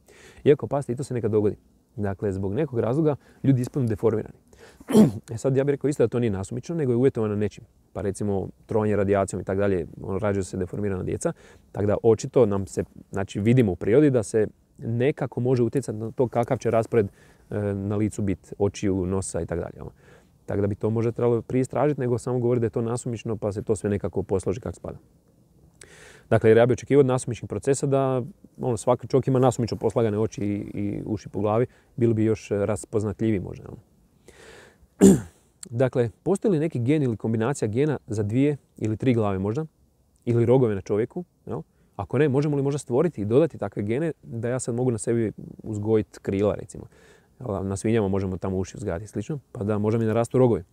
Iako, pasti i to se nekad dogodi. Dakle, zbog nekog razloga ljudi ispunu deformirani. E sad ja bih rekao isto da to nije nasumično, nego je uvjetovano nečim. Pa recimo trovanje radijacijom i tako dalje, ono rađaju se deformirana djeca. Tako da očito nam se, znači vidimo u prirodi da se nekako može utjecati na to kakav će raspored e, na licu biti, očiju, nosa i tako dalje. Ono. Tako da bi to možda trebalo prije istražiti, nego samo govoriti da je to nasumično pa se to sve nekako posloži kako spada. Dakle, ja bih očekivao od nasumičnih procesa da ono, svaki čovjek ima nasumično poslagane oči i, uši po glavi, bili bi još e, raspoznatljiviji možda. Ono. Dakle, postoji li neki gen ili kombinacija gena za dvije ili tri glave možda? Ili rogove na čovjeku? Ako ne, možemo li možda stvoriti i dodati takve gene da ja sad mogu na sebi uzgojiti krila recimo? Na svinjama možemo tamo uši uzgajati i slično, pa da možda mi narastu rogovi.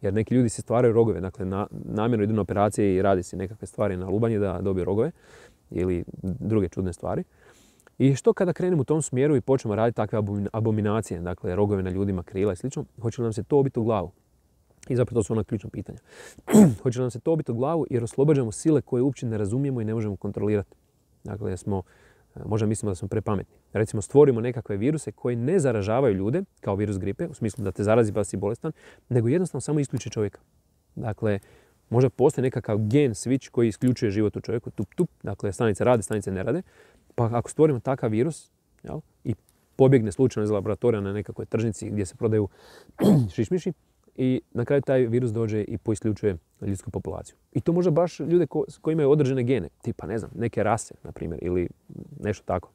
Jer neki ljudi se stvaraju rogove, dakle na, namjerno idu na operacije i radi si nekakve stvari na lubanje da dobiju rogove ili druge čudne stvari. I što kada krenemo u tom smjeru i počnemo raditi takve abominacije, dakle rogove na ljudima, krila i slično, hoće li nam se to obiti u glavu? I zapravo to su ona ključna pitanja. hoće li nam se to obiti u glavu jer oslobađamo sile koje uopće ne razumijemo i ne možemo kontrolirati. Dakle, smo, e, možda mislimo da smo prepametni. Recimo, stvorimo nekakve viruse koji ne zaražavaju ljude, kao virus gripe, u smislu da te zarazi pa si bolestan, nego jednostavno samo isključe čovjeka. Dakle, Možda postoji nekakav gen switch koji isključuje život u čovjeku, tup, tup, dakle stanice rade, stanice ne rade. Pa ako stvorimo takav virus jel, i pobjegne slučajno iz laboratorija na nekakvoj tržnici gdje se prodaju šišmiši i na kraju taj virus dođe i poisključuje ljudsku populaciju. I to možda baš ljude koji imaju određene gene, tipa ne znam, neke rase, na primjer, ili nešto tako.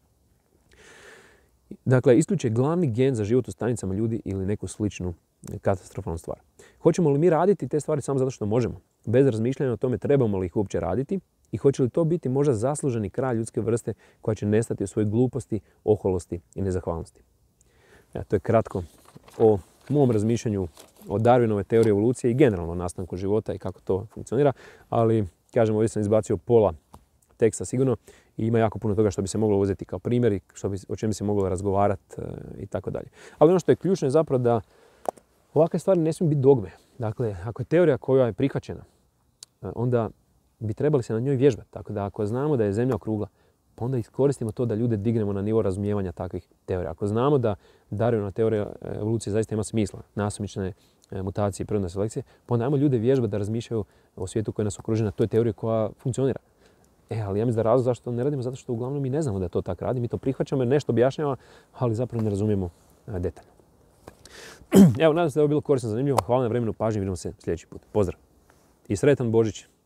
Dakle, isključuje glavni gen za život u stanicama ljudi ili neku sličnu katastrofalna stvar. Hoćemo li mi raditi te stvari samo zato što možemo? Bez razmišljanja o tome trebamo li ih uopće raditi i hoće li to biti možda zasluženi kraj ljudske vrste koja će nestati u svojoj gluposti, oholosti i nezahvalnosti. Ja, to je kratko o mom razmišljanju o Darwinove teorije evolucije i generalno nastanku života i kako to funkcionira, ali kažem ovdje sam izbacio pola teksta sigurno i ima jako puno toga što bi se moglo uzeti kao primjer i o čemu bi se moglo razgovarati e, i tako dalje. Ali ono što je ključno je zapravo da Ovakve stvari ne smiju biti dogme. Dakle, ako je teorija koja je prihvaćena, e, onda bi trebali se na njoj vježbati. Tako da ako znamo da je zemlja okrugla, pa onda iskoristimo to da ljude dignemo na nivo razumijevanja takvih teorija. Ako znamo da Darwinova teorija e, evolucije zaista ima smisla, nasumične e, mutacije i prirodne selekcije, pa onda ajmo ljude vježbati da razmišljaju o svijetu koji nas okružena, na toj teoriji koja funkcionira. E, ali ja mislim da razlog zašto to ne radimo, zato što uglavnom mi ne znamo da to tako radi, mi to prihvaćamo jer nešto objašnjava, ali zapravo ne razumijemo detaljno. Evo, nadam se da je ovo bilo korisno zanimljivo. Hvala na vremenu, pažnji, vidimo se sljedeći put. Pozdrav i sretan Božić!